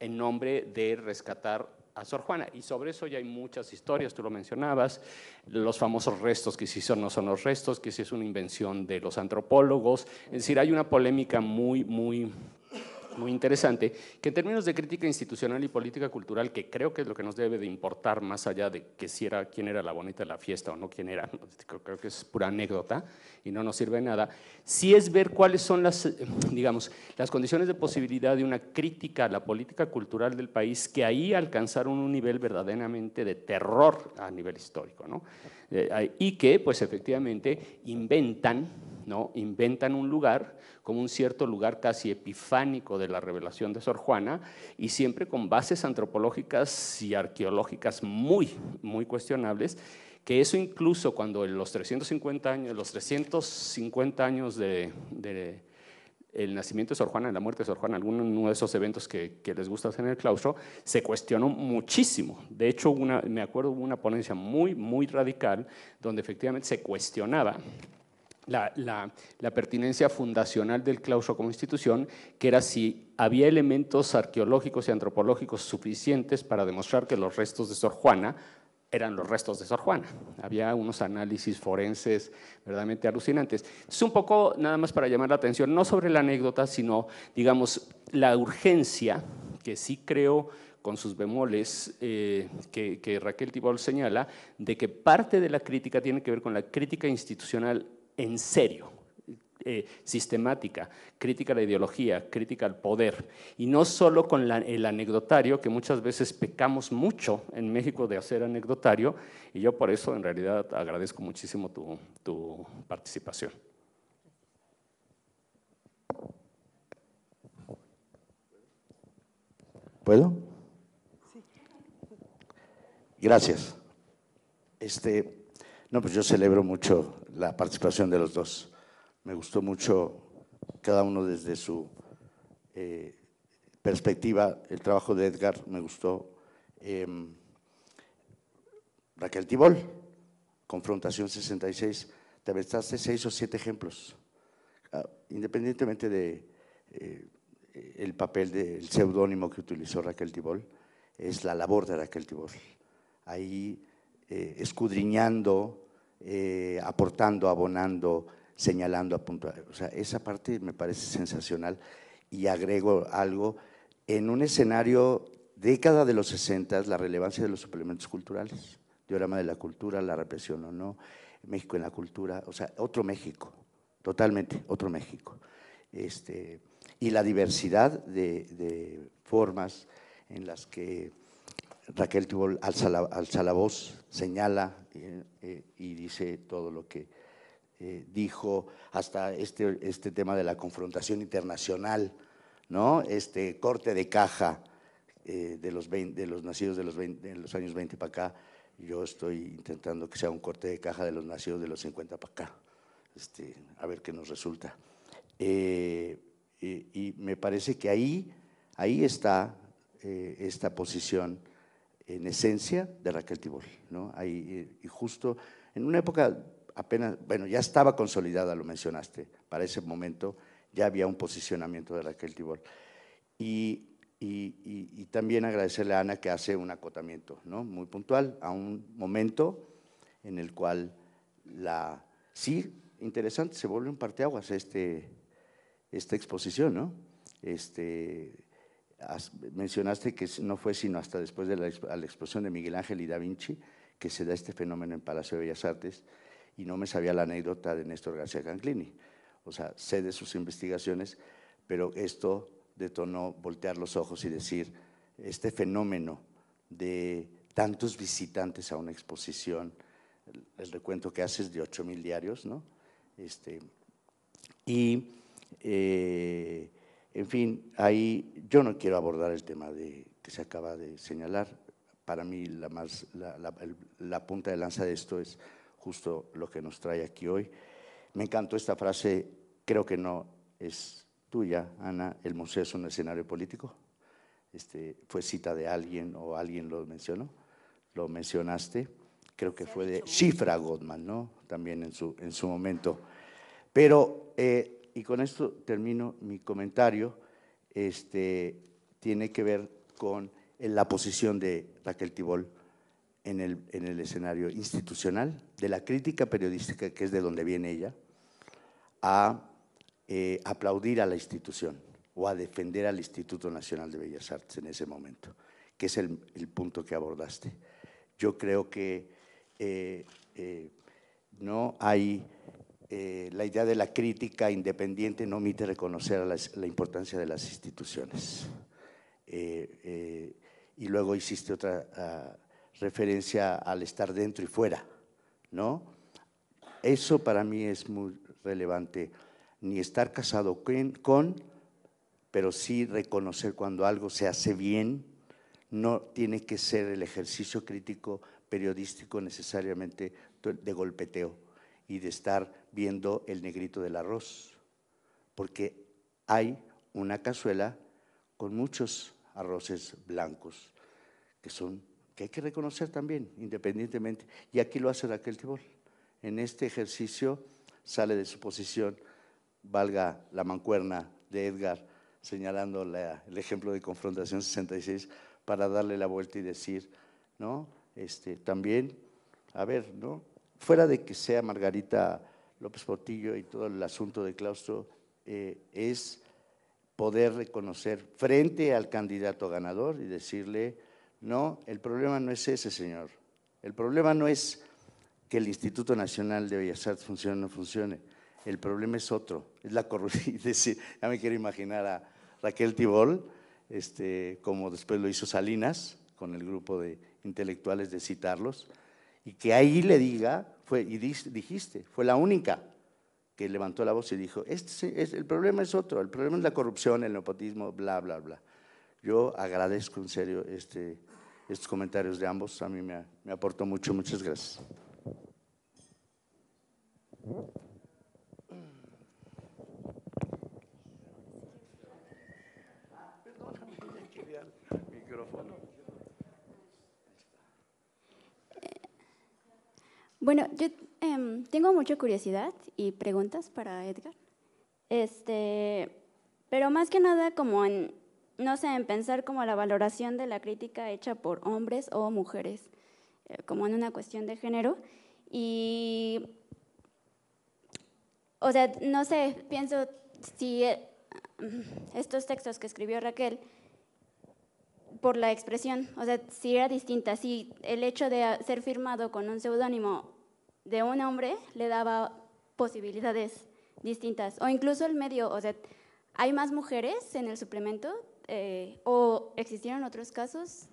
en nombre de rescatar a Sor Juana. Y sobre eso ya hay muchas historias, tú lo mencionabas, los famosos restos, que si son no son los restos, que si es una invención de los antropólogos. Es decir, hay una polémica muy, muy muy interesante, que en términos de crítica institucional y política cultural, que creo que es lo que nos debe de importar más allá de que si era, quién era la bonita de la fiesta o no quién era, creo que es pura anécdota y no nos sirve de nada, si es ver cuáles son las, eh, digamos, las condiciones de posibilidad de una crítica a la política cultural del país que ahí alcanzaron un nivel verdaderamente de terror a nivel histórico, ¿no? Eh, y que, pues efectivamente, inventan Inventan un lugar, como un cierto lugar casi epifánico de la revelación de Sor Juana, y siempre con bases antropológicas y arqueológicas muy, muy cuestionables, que eso incluso cuando en los 350 años, los 350 años de, el nacimiento de Sor Juana, la muerte de Sor Juana, alguno de esos eventos que, les gusta hacer en el claustro, se cuestionó muchísimo. De hecho, me acuerdo hubo una ponencia muy, muy radical donde efectivamente se cuestionaba la, pertinencia fundacional del claustro como institución, que era si había elementos arqueológicos y antropológicos suficientes para demostrar que los restos de Sor Juana eran los restos de Sor Juana. Había unos análisis forenses verdaderamente alucinantes. Es un poco nada más para llamar la atención, no sobre la anécdota, sino, digamos, la urgencia, que sí creo con sus bemoles eh, que, que Raquel Tibol señala, de que parte de la crítica tiene que ver con la crítica institucional en serio, eh, sistemática, crítica a la ideología, crítica al poder, y no solo con el anecdotario, que muchas veces pecamos mucho en México de hacer anecdotario, y yo por eso en realidad agradezco muchísimo tu, participación. ¿Puedo? Gracias. Este, no, pues yo celebro mucho la participación de los dos. Me gustó mucho, cada uno desde su eh, perspectiva, el trabajo de Edgar, me gustó. Em, Raquel Tibol, Confrontación 66, te aventaste seis o siete ejemplos, ah, independientemente de... Eh, el papel del seudónimo que utilizó Raquel Tibol, es la labor de Raquel Tibol. Ahí eh, escudriñando eh, aportando, abonando, señalando, apuntando. O sea, esa parte me parece sensacional y agrego algo. En un escenario, década de los 60, la relevancia de los suplementos culturales, diorama de la cultura, la represión o no, México en la cultura, o sea, otro México, totalmente, otro México. Este, y la diversidad de formas en las que Raquel tuvo alza la, voz, señala eh, eh, y dice todo lo que eh, dijo, hasta este, este, tema de la confrontación internacional, ¿no? este corte de caja de, los nacidos de los, los años 20 para acá. Yo estoy intentando que sea un corte de caja de los nacidos de los 50 para acá, este, a ver qué nos resulta. y me parece que ahí, ahí está esta posición en esencia de Raquel Tibor, ¿no? Ahí, y justo en una época apenas, bueno, ya estaba consolidada, lo mencionaste, para ese momento ya había un posicionamiento de Raquel Tibol. Y, y, también agradecerle a Ana que hace un acotamiento ¿no? muy puntual a un momento en el cual la... Sí, interesante, se vuelve un parteaguas este, esta exposición, ¿no? Este, mencionaste que no fue sino hasta después de la, explosión de Miguel Ángel y Da Vinci que se da este fenómeno en Palacio de Bellas Artes y no me sabía la anécdota de Néstor García Canclini. O sea, sé de sus investigaciones, pero esto detonó voltear los ojos y decir, este fenómeno de tantos visitantes a una exposición, el recuento que haces de 8 mil diarios, ¿no? Este, y eh, en fin, ahí yo no quiero abordar el tema de, que se acaba de señalar. Para mí la, la, punta de lanza de esto es justo lo que nos trae aquí hoy. Me encantó esta frase, creo que no es tuya, Ana, el museo es un escenario político. Este, fue cita de alguien o alguien lo mencionó, lo mencionaste, creo que fue de Cifra Goldman, ¿no? También en su, en su momento. Pero eh, y con esto termino mi comentario, este, tiene que ver con la posición de Raquel Tibol en el, escenario institucional, de la crítica periodística, que es de donde viene ella, a eh, aplaudir a la institución o a defender al Instituto Nacional de Bellas Artes en ese momento, que es el, punto que abordaste. Yo creo que eh, eh, no hay eh, la idea de la crítica independiente no omite reconocer la importancia de las instituciones. Eh, eh, y luego hiciste otra ah, referencia al estar dentro y fuera, ¿no? Eso para mí es muy relevante, ni estar casado con, pero sí reconocer cuando algo se hace bien, no tiene que ser el ejercicio crítico periodístico necesariamente de golpeteo y de estar viendo el negrito del arroz, porque hay una cazuela con muchos arroces blancos, que son que hay que reconocer también, independientemente. Y aquí lo hace Raquel Tibor. En este ejercicio sale de su posición, valga la mancuerna de Edgar, señalando el ejemplo de confrontación 66, para darle la vuelta y decir, ¿no? Este, también, a ver, ¿no? Fuera de que sea Margarita López Portillo y todo el asunto de claustro eh, es poder reconocer frente al candidato ganador y decirle, no, el problema no es ese, señor. El problema no es que el Instituto Nacional de Bellas Artes funcione o no funcione. El problema es otro, es la corrupción. Es decir, ya me quiero imaginar a Raquel Tibol, este, como después lo hizo Salinas, con el grupo de intelectuales de citarlos, y que ahí le diga y dijiste, fue la única que levantó la voz y dijo, este el problema es otro, el problema es la corrupción, el nepotismo, bla, bla, bla. Yo agradezco en serio este, estos comentarios de ambos, a mí me aportó mucho, muchas gracias. Bueno, yo em, tengo mucha curiosidad y preguntas para Edgar. Este, pero más que nada como en, no sé, en pensar como la valoración de la crítica hecha por hombres o mujeres, eh, como en una cuestión de género. Y, o sea, no sé, pienso si eh, estos textos que escribió Raquel, por la expresión, o sea, si era distinta, si el hecho de ser firmado con un seudónimo de un hombre le daba posibilidades distintas, o incluso el medio, o sea, ¿hay más mujeres en el suplemento? Eh, ¿O existieron otros casos?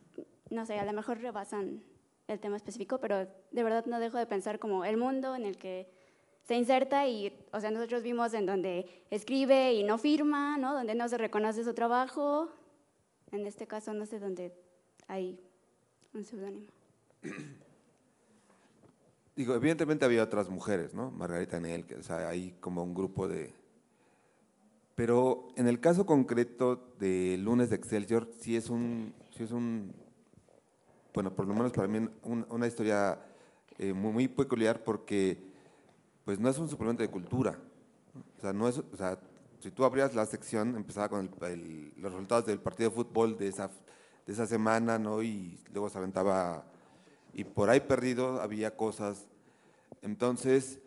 No sé, a lo mejor rebasan el tema específico, pero de verdad no dejo de pensar como el mundo en el que se inserta y, o sea, nosotros vimos en donde escribe y no firma, ¿no? Donde no se reconoce su trabajo. En este caso, no sé dónde hay un seudónimo. Digo, evidentemente había otras mujeres, ¿no? Margarita Nel, o sea, hay como un grupo de... Pero en el caso concreto de Lunes de Excelsior, sí es un, sí es un bueno, por lo menos para mí una historia eh, muy, peculiar porque pues no es un suplemento de cultura. O sea, no es, o sea, si tú abrías la sección, empezaba con los resultados del partido de fútbol de esa, de esa semana, ¿no? Y luego se aventaba y por ahí perdido había cosas entonces,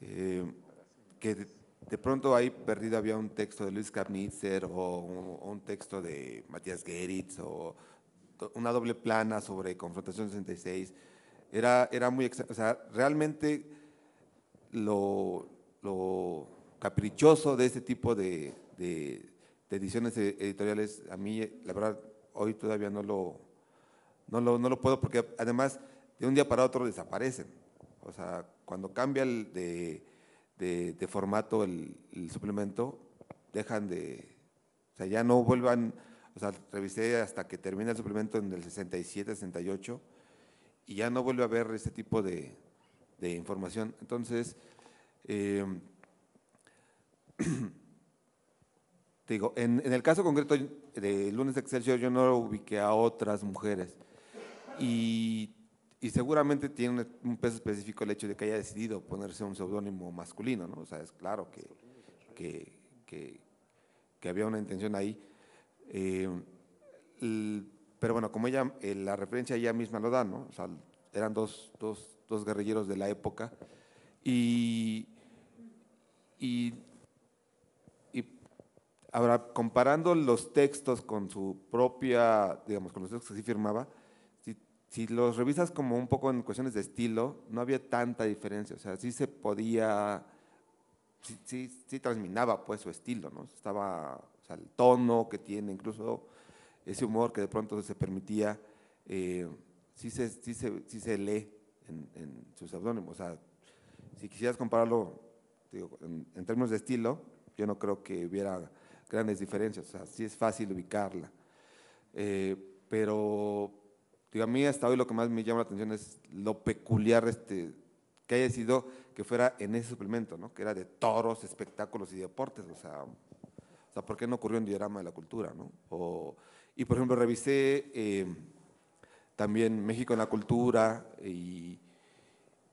eh, que de, pronto ahí perdido había un texto de Luis Kapnitzer o un, texto de Matías Geritz o una doble plana sobre Confrontación 66. Era, era muy, o sea, realmente lo, caprichoso de este tipo de, ediciones e, editoriales, a mí, la verdad, hoy todavía no lo, no lo, no lo puedo porque además de un día para otro desaparecen. O sea, cuando cambia el de, formato el, suplemento, dejan de, o sea, ya no vuelvan, o sea, revisé hasta que termina el suplemento en el 67, 68, y ya no vuelve a haber este tipo de, información. Entonces, em, digo, en, el caso concreto de Lunes de Excelsior, yo no lo ubiqué a otras mujeres. Y y seguramente tiene un peso específico el hecho de que haya decidido ponerse un seudónimo masculino, ¿no? O sea, es claro que, había una intención ahí. Eh, pero bueno, como ella, eh, la referencia ella misma lo da, ¿no? O sea, eran dos, guerrilleros de la época y, y, ahora comparando los textos con su propia, digamos, con los textos que sí firmaba, si los revisas como un poco en cuestiones de estilo, no había tanta diferencia. O sea, sí se podía, sí, sí, transminaba pues su estilo, ¿no? Estaba, o sea, el tono que tiene, incluso ese humor que de pronto se permitía, eh, sí, se, sí, se, se, lee en, en su seudónimo. O sea, si quisieras compararlo en, términos de estilo, yo no creo que hubiera grandes diferencias. O sea, sí es fácil ubicarla. Eh, pero a mí hasta hoy lo que más me llama la atención es lo peculiar este, que haya sido que fuera en ese suplemento, ¿no? que era de toros, espectáculos y deportes. O sea, o ¿por qué no ocurrió en Diorama de la Cultura? y por ejemplo, revisé eh, también México en la Cultura y,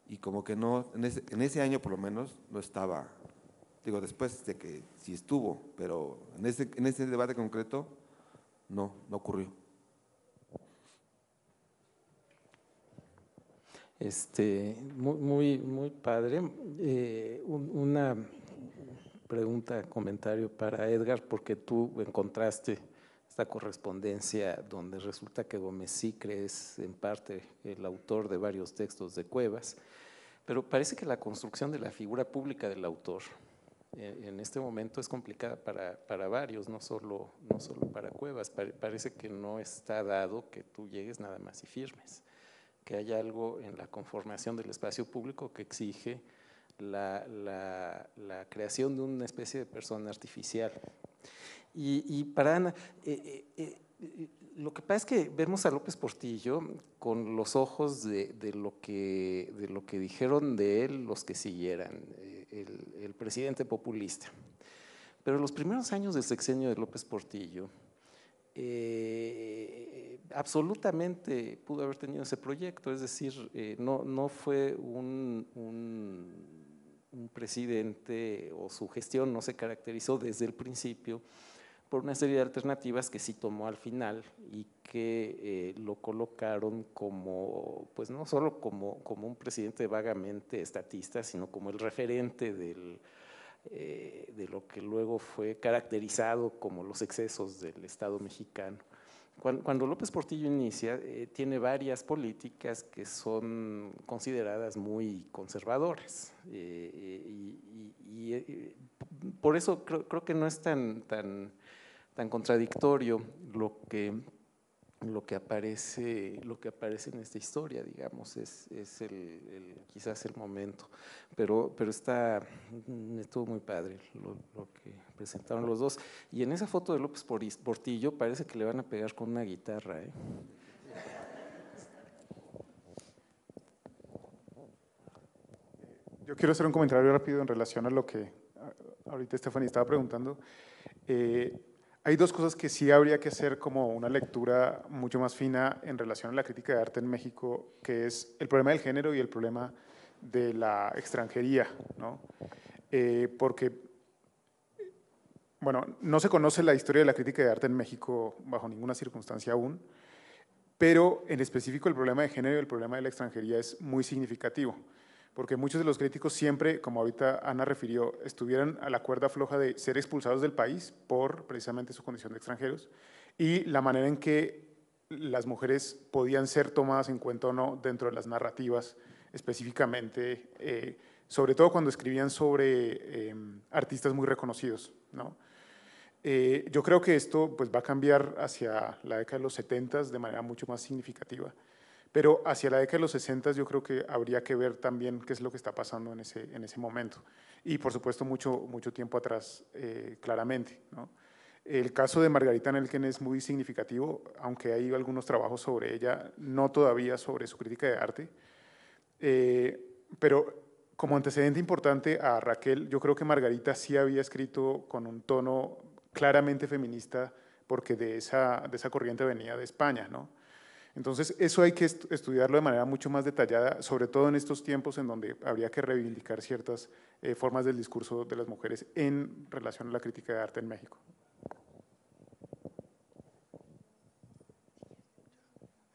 y como que no, en ese, en ese, año por lo menos no estaba. Digo, después de que sí estuvo, pero en ese, en ese debate concreto no, no ocurrió. Este, muy, muy, padre. Eh, una pregunta, comentario para Edgar, porque tú encontraste esta correspondencia donde resulta que Gómez Sicre es en parte el autor de varios textos de Cuevas, pero parece que la construcción de la figura pública del autor eh, en este momento es complicada para, varios, no solo, no solo para Cuevas, parece que no está dado que tú llegues nada más y firmes que hay algo en la conformación del espacio público que exige la, la, creación de una especie de persona artificial. Y, y para eh, eh, eh, lo que pasa es que vemos a López Portillo con los ojos de, lo, que, de lo que dijeron de él los que siguieran, el, presidente populista. Pero los primeros años del sexenio de López Portillo, absolutamente pudo haber tenido ese proyecto, es decir, eh, no, fue un, presidente o su gestión no se caracterizó desde el principio por una serie de alternativas que sí tomó al final y que eh, lo colocaron como, pues, no solo como, un presidente vagamente estatista, sino como el referente eh, de lo que luego fue caracterizado como los excesos del Estado mexicano cuando, López Portillo inicia, eh, tiene varias políticas que son consideradas muy conservadoras. Eh, eh, y, por eso creo, que no es tan, tan contradictorio lo que lo que aparece, lo que aparece en esta historia, digamos, es, el, quizás el momento. Pero, pero está, mm, estuvo muy padre lo, que presentaron los dos. Y en esa foto de López Portillo parece que le van a pegar con una guitarra. ¿eh? Yo quiero hacer un comentario rápido en relación a lo que ahorita Stephanie estaba preguntando. Eh, hay dos cosas que sí habría que hacer como una lectura mucho más fina en relación a la crítica de arte en México, que es el problema del género y el problema de la extranjería, ¿no? Eh, porque, bueno, no se conoce la historia de la crítica de arte en México bajo ninguna circunstancia aún, pero en específico el problema de género y el problema de la extranjería es muy significativo porque muchos de los críticos siempre, como ahorita Ana refirió, estuvieran a la cuerda floja de ser expulsados del país por precisamente su condición de extranjeros y la manera en que las mujeres podían ser tomadas en cuenta o no dentro de las narrativas específicamente, eh, sobre todo cuando escribían sobre eh, artistas muy reconocidos. ¿no? Eh, yo creo que esto pues, va a cambiar hacia la década de los 70 de manera mucho más significativa. Pero hacia la década de los 60 yo creo que habría que ver también qué es lo que está pasando en ese, momento. Y por supuesto mucho, mucho tiempo atrás, eh, claramente. El caso de Margarita Nelken es muy significativo, aunque hay algunos trabajos sobre ella, no todavía sobre su crítica de arte. Eh, pero como antecedente importante a Raquel, yo creo que Margarita sí había escrito con un tono claramente feminista porque de esa, de esa corriente venía de España, ¿no? Entonces, eso hay que estudiarlo de manera mucho más detallada, sobre todo en estos tiempos en donde habría que reivindicar ciertas eh, formas del discurso de las mujeres en relación a la crítica de arte en México.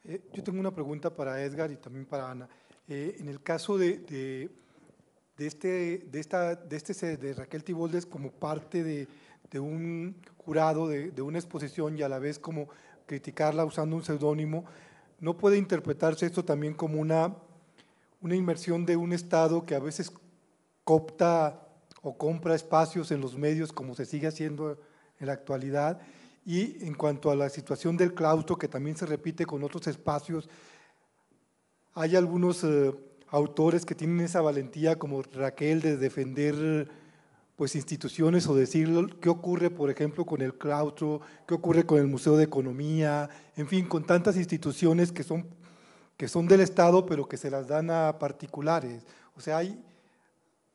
Eh, yo tengo una pregunta para Edgar y también para Ana. Eh, en el caso de, este, de, esta, de, este, de Raquel Tiboldes como parte de, un jurado, de, de una exposición y a la vez como criticarla usando un seudónimo, ¿no puede interpretarse esto también como una, una inmersión de un Estado que a veces copta o compra espacios en los medios como se sigue haciendo en la actualidad? Y en cuanto a la situación del claustro, que también se repite con otros espacios, hay algunos eh, autores que tienen esa valentía, como Raquel, de defender pues instituciones o decirlo qué ocurre, por ejemplo, con el claustro, qué ocurre con el Museo de Economía, en fin, con tantas instituciones que son, que son del Estado, pero que se las dan a particulares. O sea, ¿hay,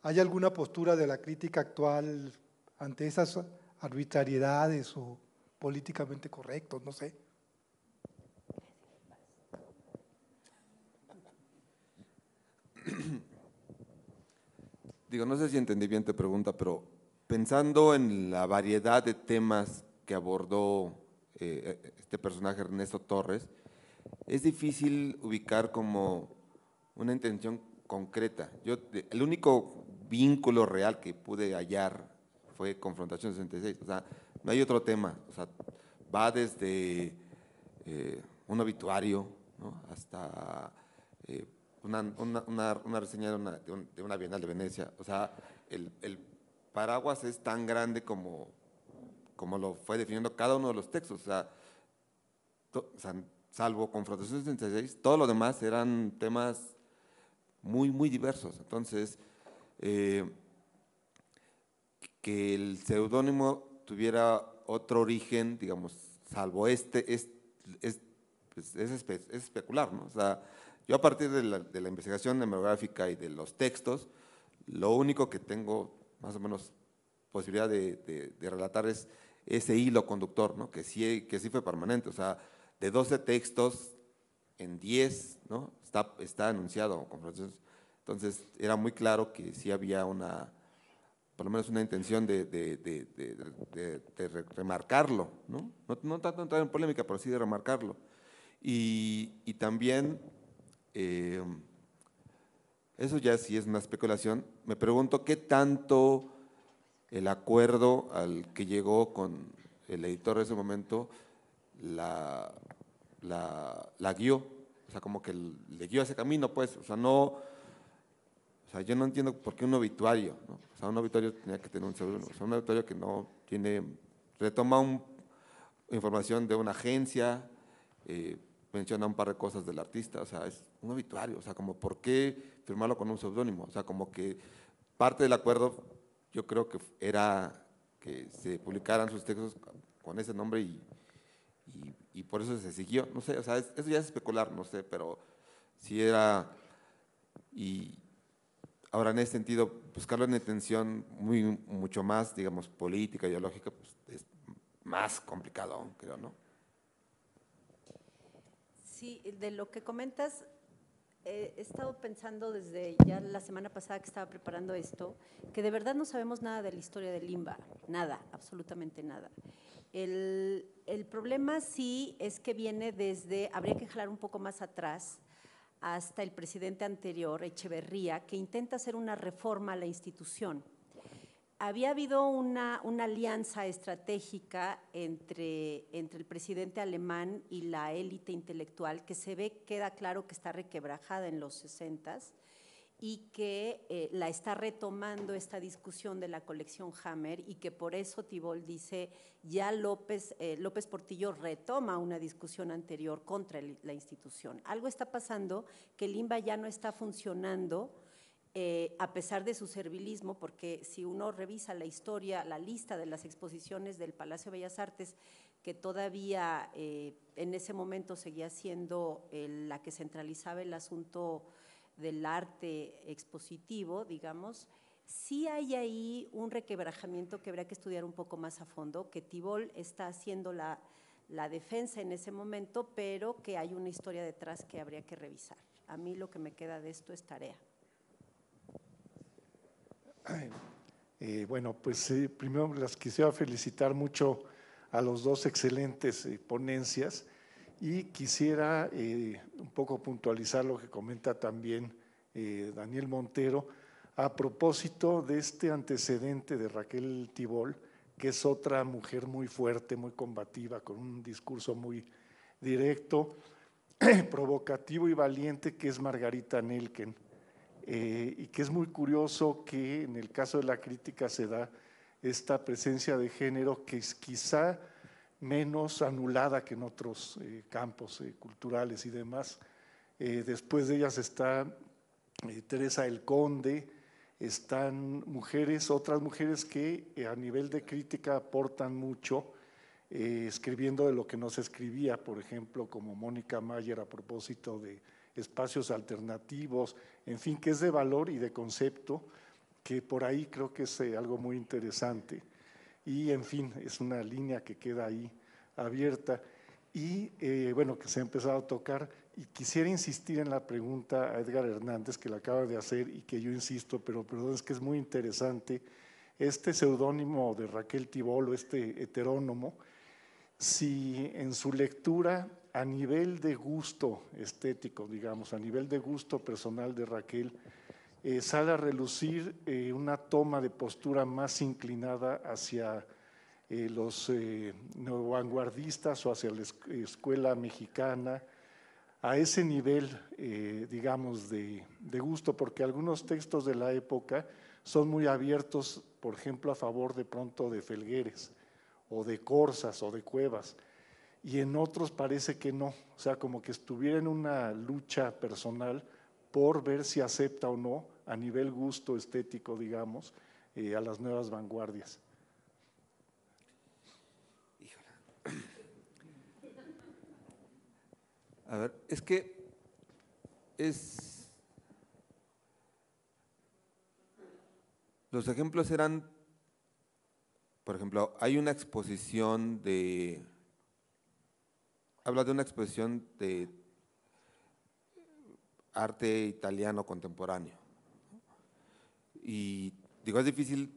¿hay alguna postura de la crítica actual ante esas arbitrariedades o políticamente correctos? No sé. Digo, no sé si entendí bien tu pregunta, pero pensando en la variedad de temas que abordó eh, eh, este personaje Ernesto Torres, es difícil ubicar como una intención concreta. Yo, el único vínculo real que pude hallar fue Confrontación 66. O sea, no hay otro tema. O sea, va desde eh, un obituario hasta una, una, una, reseña de una, de, una Bienal de Venecia. O sea, el, el, paraguas es tan grande como, como lo fue definiendo cada uno de los textos. O sea, salvo Confrontación 66, todo lo demás eran temas muy, muy diversos. Entonces, eh, que el seudónimo tuviera otro origen, digamos, salvo este, es, es, pues, es, es especular, ¿no? O sea, yo a partir de la, investigación demográfica y de los textos, lo único que tengo más o menos posibilidad de, relatar es ese hilo conductor, ¿no? que, sí, que sí fue permanente. O sea, de 12 textos, en 10 ¿no? está, está anunciado. Entonces, era muy claro que sí había una, por lo menos una intención de, remarcarlo, ¿no? ¿no? tanto entrar en polémica, pero sí de remarcarlo. Y, y también eh, eso ya sí es una especulación. Me pregunto qué tanto el acuerdo al que llegó con el editor en ese momento la, guió, o sea, como que le guió ese camino, pues, o sea, no, o sea, yo no entiendo por qué un obituario, o sea, un obituario tenía que tener un seguro, o sea, un obituario que no tiene, retoma información de una agencia, eh, menciona un par de cosas del artista, o sea, es un obituario, o sea, como por qué firmarlo con un seudónimo, o sea, como que parte del acuerdo yo creo que era que se publicaran sus textos con ese nombre y, y, por eso se siguió, no sé, o sea, eso ya es especular, no sé, pero si era, y ahora en ese sentido, buscarlo en intención muy, mucho más, digamos, política, ideológica, pues es más complicado creo, ¿no? Sí, de lo que comentas, eh, he estado pensando desde ya la semana pasada que estaba preparando esto, que de verdad no sabemos nada de la historia del Limba, nada, absolutamente nada. el problema sí es que viene desde, habría que jalar un poco más atrás, hasta el presidente anterior, Echeverría, que intenta hacer una reforma a la institución había habido una, alianza estratégica entre, el presidente alemán y la élite intelectual que se ve, queda claro que está requebrajada en los 60 y que eh, la está retomando esta discusión de la colección Hammer y que por eso Tibol dice, ya López, eh, López Portillo retoma una discusión anterior contra la institución. Algo está pasando que el Limba ya no está funcionando eh, a pesar de su servilismo, porque si uno revisa la historia, la lista de las exposiciones del Palacio de Bellas Artes, que todavía eh, en ese momento seguía siendo eh, la que centralizaba el asunto del arte expositivo, digamos, sí hay ahí un requebrajamiento que habría que estudiar un poco más a fondo, que Tibol está haciendo la defensa en ese momento, pero que hay una historia detrás que habría que revisar. A mí lo que me queda de esto es tarea. Eh, bueno, pues eh, primero las quisiera felicitar mucho a los dos excelentes eh, ponencias y quisiera un poco puntualizar lo que comenta también Daniel Montero a propósito de este antecedente de Raquel Tibol, que es otra mujer muy fuerte, muy combativa, con un discurso muy directo, provocativo y valiente, que es Margarita Nelken eh, y que es muy curioso que en el caso de la crítica se da esta presencia de género que es quizá menos anulada que en otros eh, campos eh, culturales y demás. después de ellas está Teresa el Conde, están mujeres, otras mujeres que a nivel de crítica aportan mucho, escribiendo de lo que no se escribía, por ejemplo, como Mónica Mayer a propósito de espacios alternativos, en fin, que es de valor y de concepto, que por ahí creo que es eh, algo muy interesante. Y en fin, es una línea que queda ahí abierta y eh, bueno, que se ha empezado a tocar. Y quisiera insistir en la pregunta a Edgar Hernández que la acaba de hacer y que yo insisto, pero perdón, es que es muy interesante. Este seudónimo de Raquel Tibolo, este heterónomo, si en su lectura a nivel de gusto estético, digamos, a nivel de gusto personal de Raquel, eh, sale a relucir eh, una toma de postura más inclinada hacia eh, los eh, vanguardistas o hacia la escuela mexicana, a ese nivel, digamos, de, de gusto, porque algunos textos de la época son muy abiertos, por ejemplo, a favor de pronto de Felgueres o de Corsas o de Cuevas y en otros parece que no. O sea, como que estuviera en una lucha personal por ver si acepta o no a nivel gusto estético, digamos, eh, a las nuevas vanguardias. A ver, es que es... Los ejemplos eran, por ejemplo, hay una exposición de habla de una exposición de arte italiano contemporáneo. Y digo, es difícil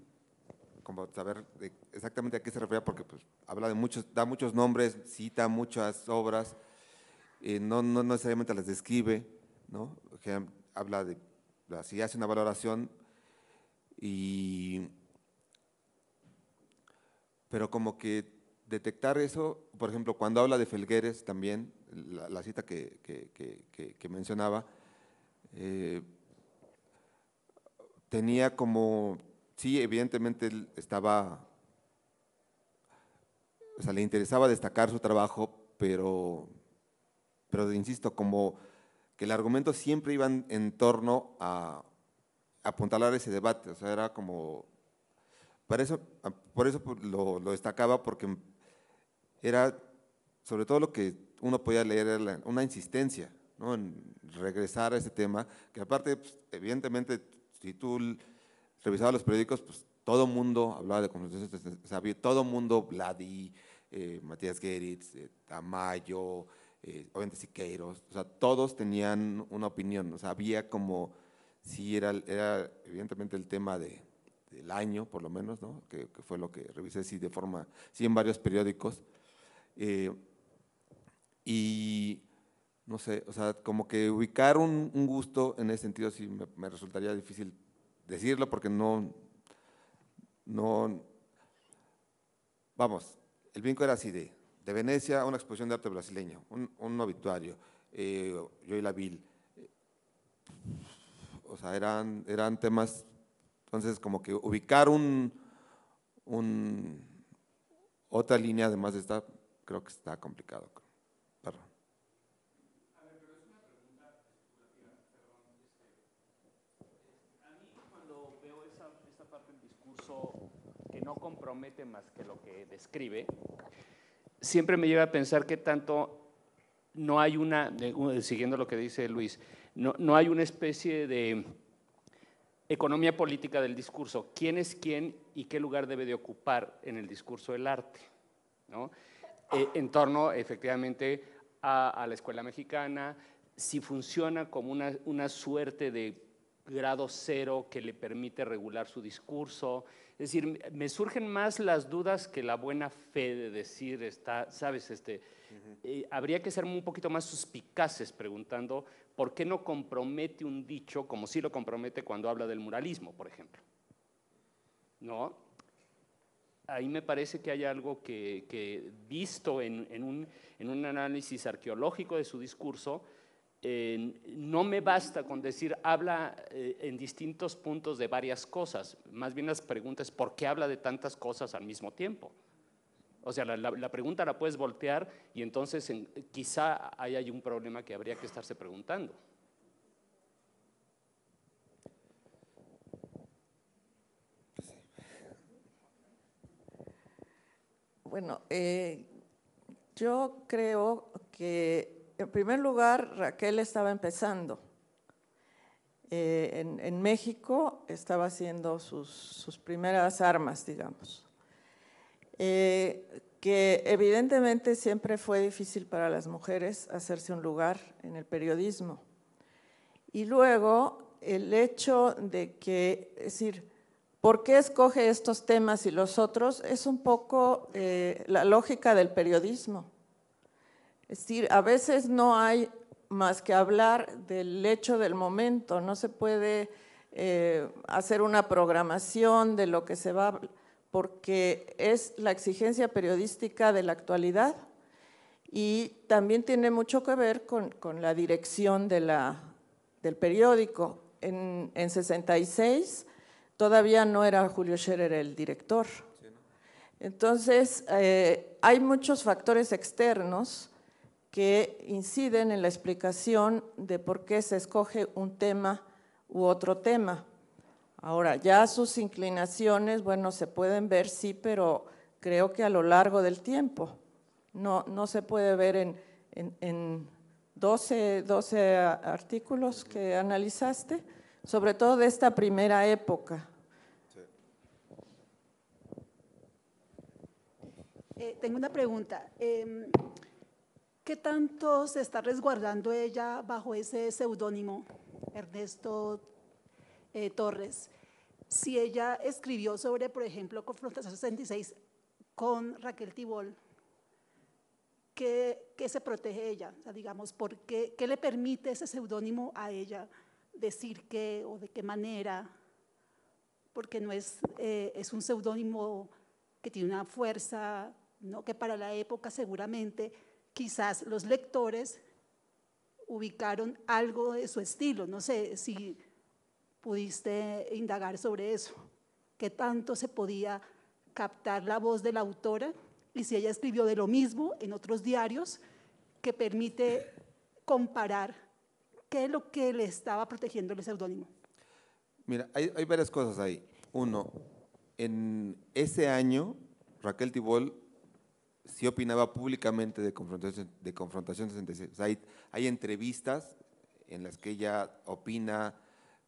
saber exactamente a qué se refiere porque pues, habla de muchos, da muchos nombres, cita muchas obras, eh, no, necesariamente las describe, ¿no? habla de, así hace una valoración pero como que detectar eso, por ejemplo, cuando habla de Felgueres también, la, cita que, mencionaba, eh, tenía como, sí, evidentemente él estaba, o sea, le interesaba destacar su trabajo, pero, pero insisto, como que el argumento siempre iba en, torno a, apuntalar ese debate, o sea, era como, eso, por eso lo, lo destacaba, porque era, sobre todo lo que uno podía leer, era una insistencia en regresar a ese tema, que aparte, pues, evidentemente, si tú revisabas los periódicos, pues todo mundo hablaba de sabía, todo mundo, Vladi, eh, Matías Geritz, eh, Tamayo, eh, Siqueiros, o sea, todos tenían una opinión, o sea, había como, sí, era, era evidentemente el tema del año, por lo menos, que, fue lo que revisé, sí, de forma, sí, en varios periódicos, eh, y no sé, o sea, como que ubicar un, gusto en ese sentido sí me, resultaría difícil decirlo porque no, no, vamos, el vinco era así de, de Venecia a una exposición de arte brasileño, un, un obituario, eh, yo y la Vil, eh, o sea, eran, eran temas, entonces como que ubicar un, un otra línea además de esta creo que está complicado. Perdón. cuando veo parte del discurso A que no compromete más que lo que describe, siempre me lleva a pensar que tanto no hay una, siguiendo lo que dice Luis, no, no hay una especie de economía política del discurso, quién es quién y qué lugar debe de ocupar en el discurso del arte. ¿no? Eh, en torno efectivamente a, la escuela mexicana, si funciona como una, una suerte de grado cero que le permite regular su discurso. Es decir, me surgen más las dudas que la buena fe de decir, está, sabes, este, eh, habría que ser un poquito más suspicaces preguntando por qué no compromete un dicho como si lo compromete cuando habla del muralismo, por ejemplo. ¿No? ahí me parece que hay algo que, visto en, un, análisis arqueológico de su discurso, eh, no me basta con decir habla eh, en distintos puntos de varias cosas, más bien las preguntas por qué habla de tantas cosas al mismo tiempo. O sea, la, pregunta la puedes voltear y entonces quizá ahí hay un problema que habría que estarse preguntando. bueno, eh, yo creo que en primer lugar Raquel estaba empezando. Eh, en, México estaba haciendo sus, primeras armas, digamos, eh, que evidentemente siempre fue difícil para las mujeres hacerse un lugar en el periodismo. Y luego el hecho de que, es decir, ¿Por qué escoge estos temas y los otros? Es un poco eh, la lógica del periodismo. Es decir, a veces no hay más que hablar del hecho del momento, no se puede eh, hacer una programación de lo que se va, porque es la exigencia periodística de la actualidad y también tiene mucho que ver con, la dirección del periódico. en 66 Todavía no era Julio Scherer el director. Entonces, eh, hay muchos factores externos que inciden en la explicación de por qué se escoge un tema u otro tema. Ahora, ya sus inclinaciones, bueno, se pueden ver, sí, pero creo que a lo largo del tiempo. No, se puede ver en, 12 artículos que analizaste, sobre todo de esta primera época. Eh, tengo una pregunta. Em, ¿Qué tanto se está resguardando ella bajo ese seudónimo, Ernesto eh, Torres? Si ella escribió sobre, por ejemplo, Confrontación 66 con Raquel Tibol, ¿qué, se protege ella? digamos, ¿por qué, le permite ese seudónimo a ella decir qué o de qué manera? Porque no es, eh, es un seudónimo que tiene una fuerza ¿no? que para la época seguramente quizás los lectores ubicaron algo de su estilo. No sé si pudiste indagar sobre eso, qué tanto se podía captar la voz de la autora y si ella escribió de lo mismo en otros diarios que permite comparar qué es lo que le estaba protegiendo el seudónimo. Mira, hay, hay, varias cosas ahí. Uno, en ese año Raquel Tibol sí opinaba públicamente de confrontación, de confrontación 66. hay, entrevistas en las que ella opina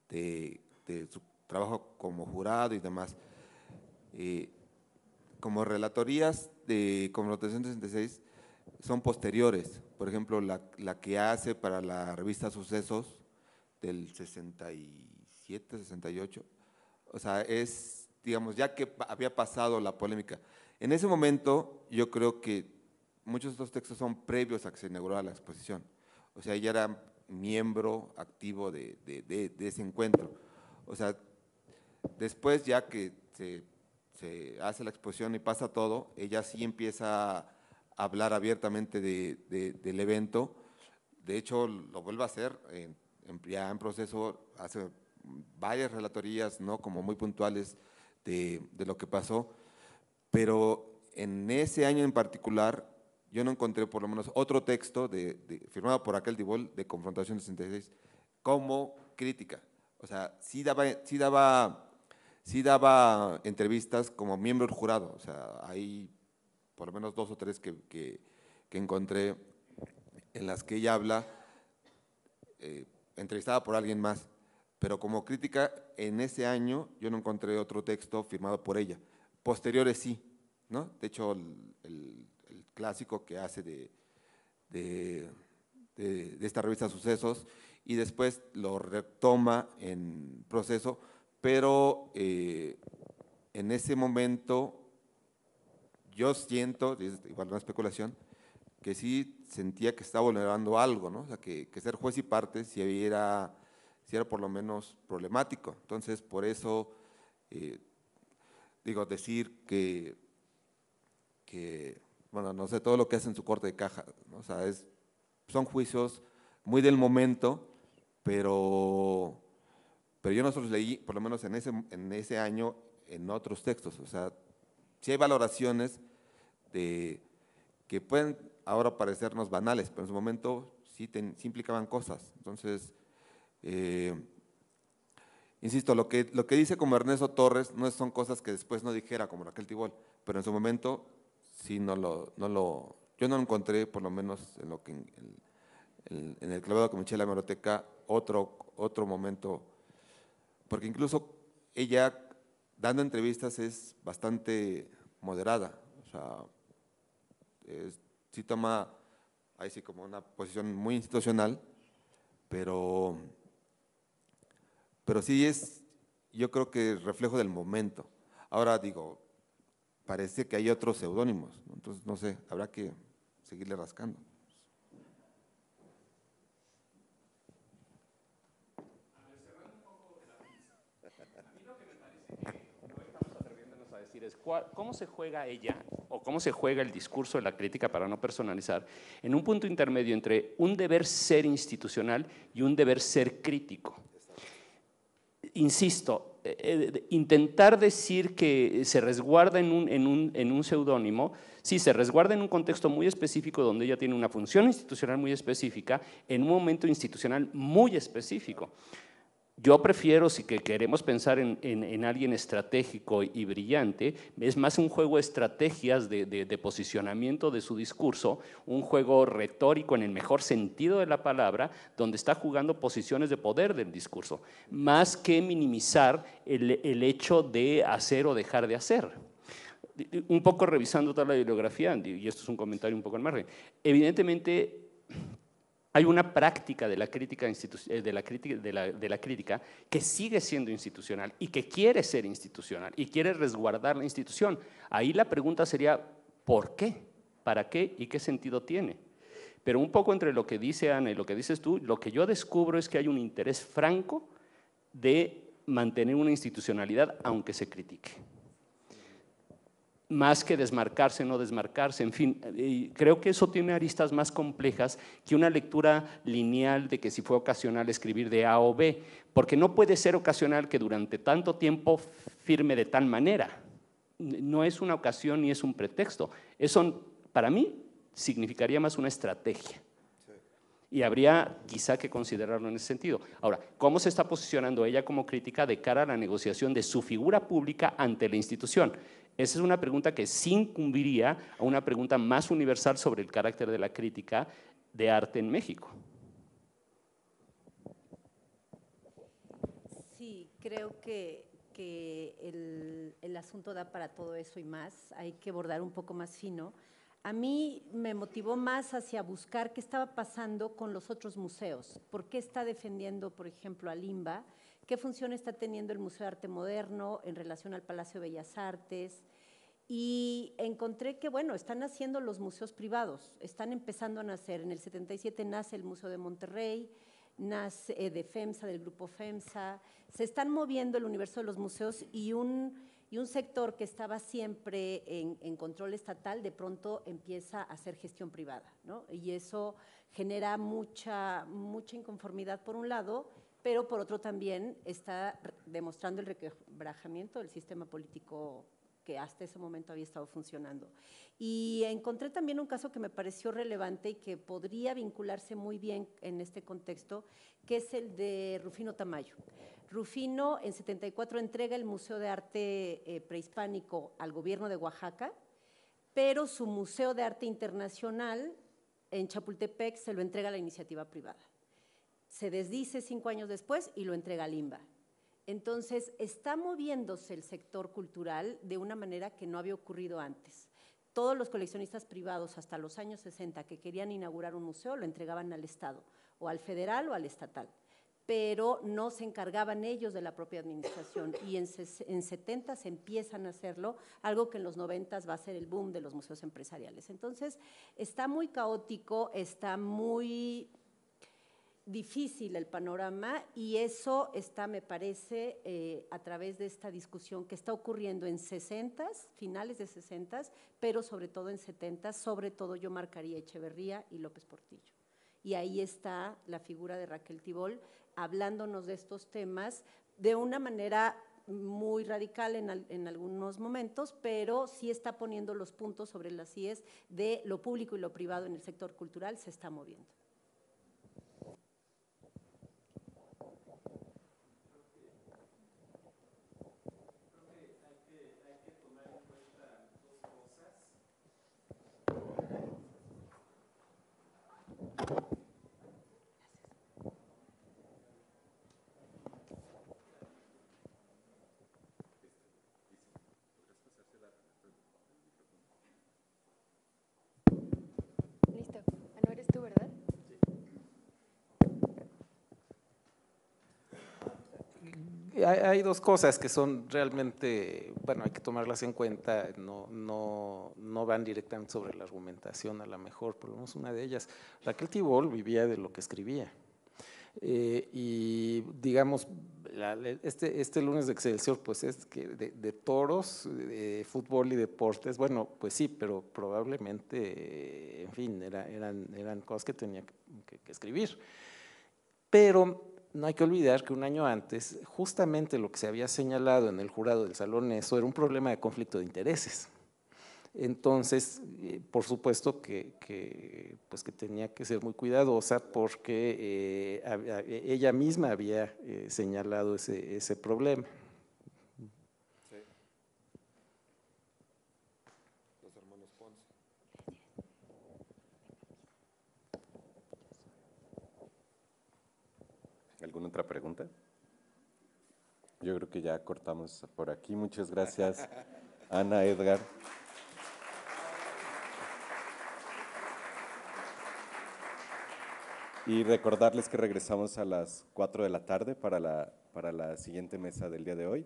de, su trabajo como jurado y demás. Eh, como relatorías de confrontación 66 son posteriores. Por ejemplo, la, la que hace para la revista Sucesos del 67, 68. O sea, es, digamos, ya que había pasado la polémica. En ese momento, yo creo que muchos de estos textos son previos a que se inaugurara la exposición. O sea, ella era miembro activo de, ese encuentro. O sea, después ya que se, hace la exposición y pasa todo, ella sí empieza a hablar abiertamente del evento. De hecho, lo vuelve a hacer ya en proceso, hace varias relatorías, ¿no? como muy puntuales de lo que pasó pero en ese año en particular, yo no encontré por lo menos otro texto firmado por aquel Dibol de Confrontación 66 como crítica. O sea, sí daba, sí daba, sí daba entrevistas como miembro del jurado. O sea, hay por lo menos dos o tres que, que, encontré en las que ella habla, eh, entrevistada por alguien más. Pero como crítica, en ese año yo no encontré otro texto firmado por ella posteriores sí, ¿no? De hecho, el, clásico que hace de, de, esta revista Sucesos y después lo retoma en proceso, pero eh, en ese momento yo siento, igual una especulación, que sí sentía que estaba vulnerando algo, ¿no? O sea, que, ser juez y parte si era, si era por lo menos problemático. Entonces, por eso eh, digo, decir que, bueno, no sé, todo lo que hace en su corte de caja, o sea, son juicios muy del momento, pero, pero yo nosotros leí, por lo menos en ese, en ese año, en otros textos, o sea, sí hay valoraciones de, que pueden ahora parecernos banales, pero en su momento sí, implicaban cosas. Entonces, eh, Insisto, lo que, lo que dice como Ernesto Torres no son cosas que después no dijera como Raquel Tibol, pero en su momento sí no lo, no lo yo no encontré, por lo menos en lo que en, el clavado que me Meroteca, la otro, otro momento, porque incluso ella dando entrevistas es bastante moderada, o sea, sí toma ahí sí como una posición muy institucional, pero pero sí es, yo creo que reflejo del momento. Ahora digo, parece que hay otros seudónimos, entonces no sé, habrá que seguirle rascando. es cómo se juega ella o cómo se juega el discurso de la crítica para no personalizar en un punto intermedio entre un deber ser institucional y un deber ser crítico insisto, eh, eh, intentar decir que se resguarda en un, un, en un seudónimo, sí, se resguarda en un contexto muy específico donde ella tiene una función institucional muy específica, en un momento institucional muy específico. Yo prefiero, si queremos pensar en, alguien estratégico y brillante, es más un juego de estrategias de, posicionamiento de su discurso, un juego retórico en el mejor sentido de la palabra, donde está jugando posiciones de poder del discurso, más que minimizar el, hecho de hacer o dejar de hacer un poco revisando toda la bibliografía, y esto es un comentario un poco en margen, evidentemente hay una práctica de la crítica, eh, de la crítica, que sigue siendo institucional y que quiere ser institucional y quiere resguardar la institución. Ahí la pregunta sería, ¿por qué? ¿Para qué? ¿Y qué sentido tiene? Pero un poco entre lo que dice Ana y lo que dices tú, lo que yo descubro es que hay un interés franco de mantener una institucionalidad aunque se critique más que desmarcarse, no desmarcarse, en fin, creo que eso tiene aristas más complejas que una lectura lineal de que si fue ocasional escribir de A o B, porque no puede ser ocasional que durante tanto tiempo firme de tal manera. No es una ocasión ni es un pretexto. Eso, para mí, significaría más una estrategia. Y habría quizá que considerarlo en ese sentido. Ahora, ¿cómo se está posicionando ella como crítica de cara a la negociación de su figura pública ante la institución? Esa es una pregunta que sí incumbiría a una pregunta más universal sobre el carácter de la crítica de arte en México. Sí, creo que, el, el, asunto da para todo eso y más. Hay que bordar un poco más fino. A mí me motivó más hacia buscar qué estaba pasando con los otros museos. ¿Por qué está defendiendo, por ejemplo, a Limba? qué función está teniendo el Museo de Arte Moderno en relación al Palacio de Bellas Artes. Y encontré que, bueno, están haciendo los museos privados, están empezando a nacer. En el 77 nace el Museo de Monterrey, nace eh, de FEMSA, del grupo FEMSA. Se están moviendo el universo de los museos y un, y un sector que estaba siempre en, control estatal de pronto empieza a hacer gestión privada, ¿no? Y eso genera mucha, mucha inconformidad por un lado pero por otro también está demostrando el requebrajamiento del sistema político que hasta ese momento había estado funcionando. Y encontré también un caso que me pareció relevante y que podría vincularse muy bien en este contexto, que es el de Rufino Tamayo. Rufino en 74 entrega el Museo de Arte eh, Prehispánico al gobierno de Oaxaca, pero su Museo de Arte Internacional en Chapultepec se lo entrega a la iniciativa privada se desdice cinco años después y lo entrega a Limba. Entonces, está moviéndose el sector cultural de una manera que no había ocurrido antes. Todos los coleccionistas privados hasta los años 60 que querían inaugurar un museo lo entregaban al Estado, o al federal o al estatal, pero no se encargaban ellos de la propia administración y en, 70 se empiezan a hacerlo, algo que en los 90 va a ser el boom de los museos empresariales. Entonces, está muy caótico, está muy difícil el panorama y eso está, me parece, eh, a través de esta discusión que está ocurriendo en 60, finales de 60, pero sobre todo en 70, sobre todo yo marcaría Echeverría y López Portillo. Y ahí está la figura de Raquel Tibol hablándonos de estos temas de una manera muy radical en, en, algunos momentos, pero sí está poniendo los puntos sobre las IES de lo público y lo privado en el sector cultural, se está moviendo. hay, dos cosas que son realmente, bueno, hay que tomarlas en cuenta, no, no, no van directamente sobre la argumentación a lo mejor, por lo menos una de ellas. Raquel Tibol vivía de lo que escribía. Eh, y digamos, este, este lunes de Excelsior, pues es que de, toros, de fútbol y deportes, bueno, pues sí, pero probablemente, en fin, era, eran, eran cosas que tenía que, que escribir. Pero no hay que olvidar que un año antes, justamente lo que se había señalado en el jurado del Salón ESO era un problema de conflicto de intereses. Entonces, eh, por supuesto pues, que, tenía que ser muy cuidadosa porque eh, eh, ella misma había señalado ese problema. ¿Alguna otra pregunta? Yo creo que ya cortamos por aquí. Muchas gracias, Ana, Edgar. Y recordarles que regresamos a las 4 de la tarde para la, para la siguiente mesa del día de hoy.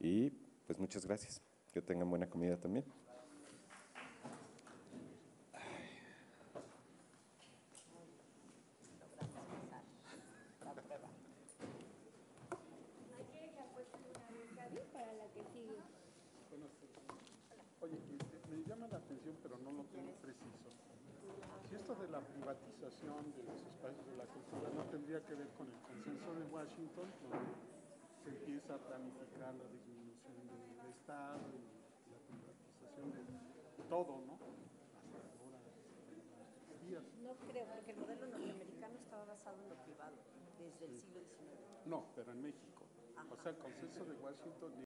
Y pues muchas gracias. Que tengan buena comida también. no, pero en México. O sea, el consenso de Washington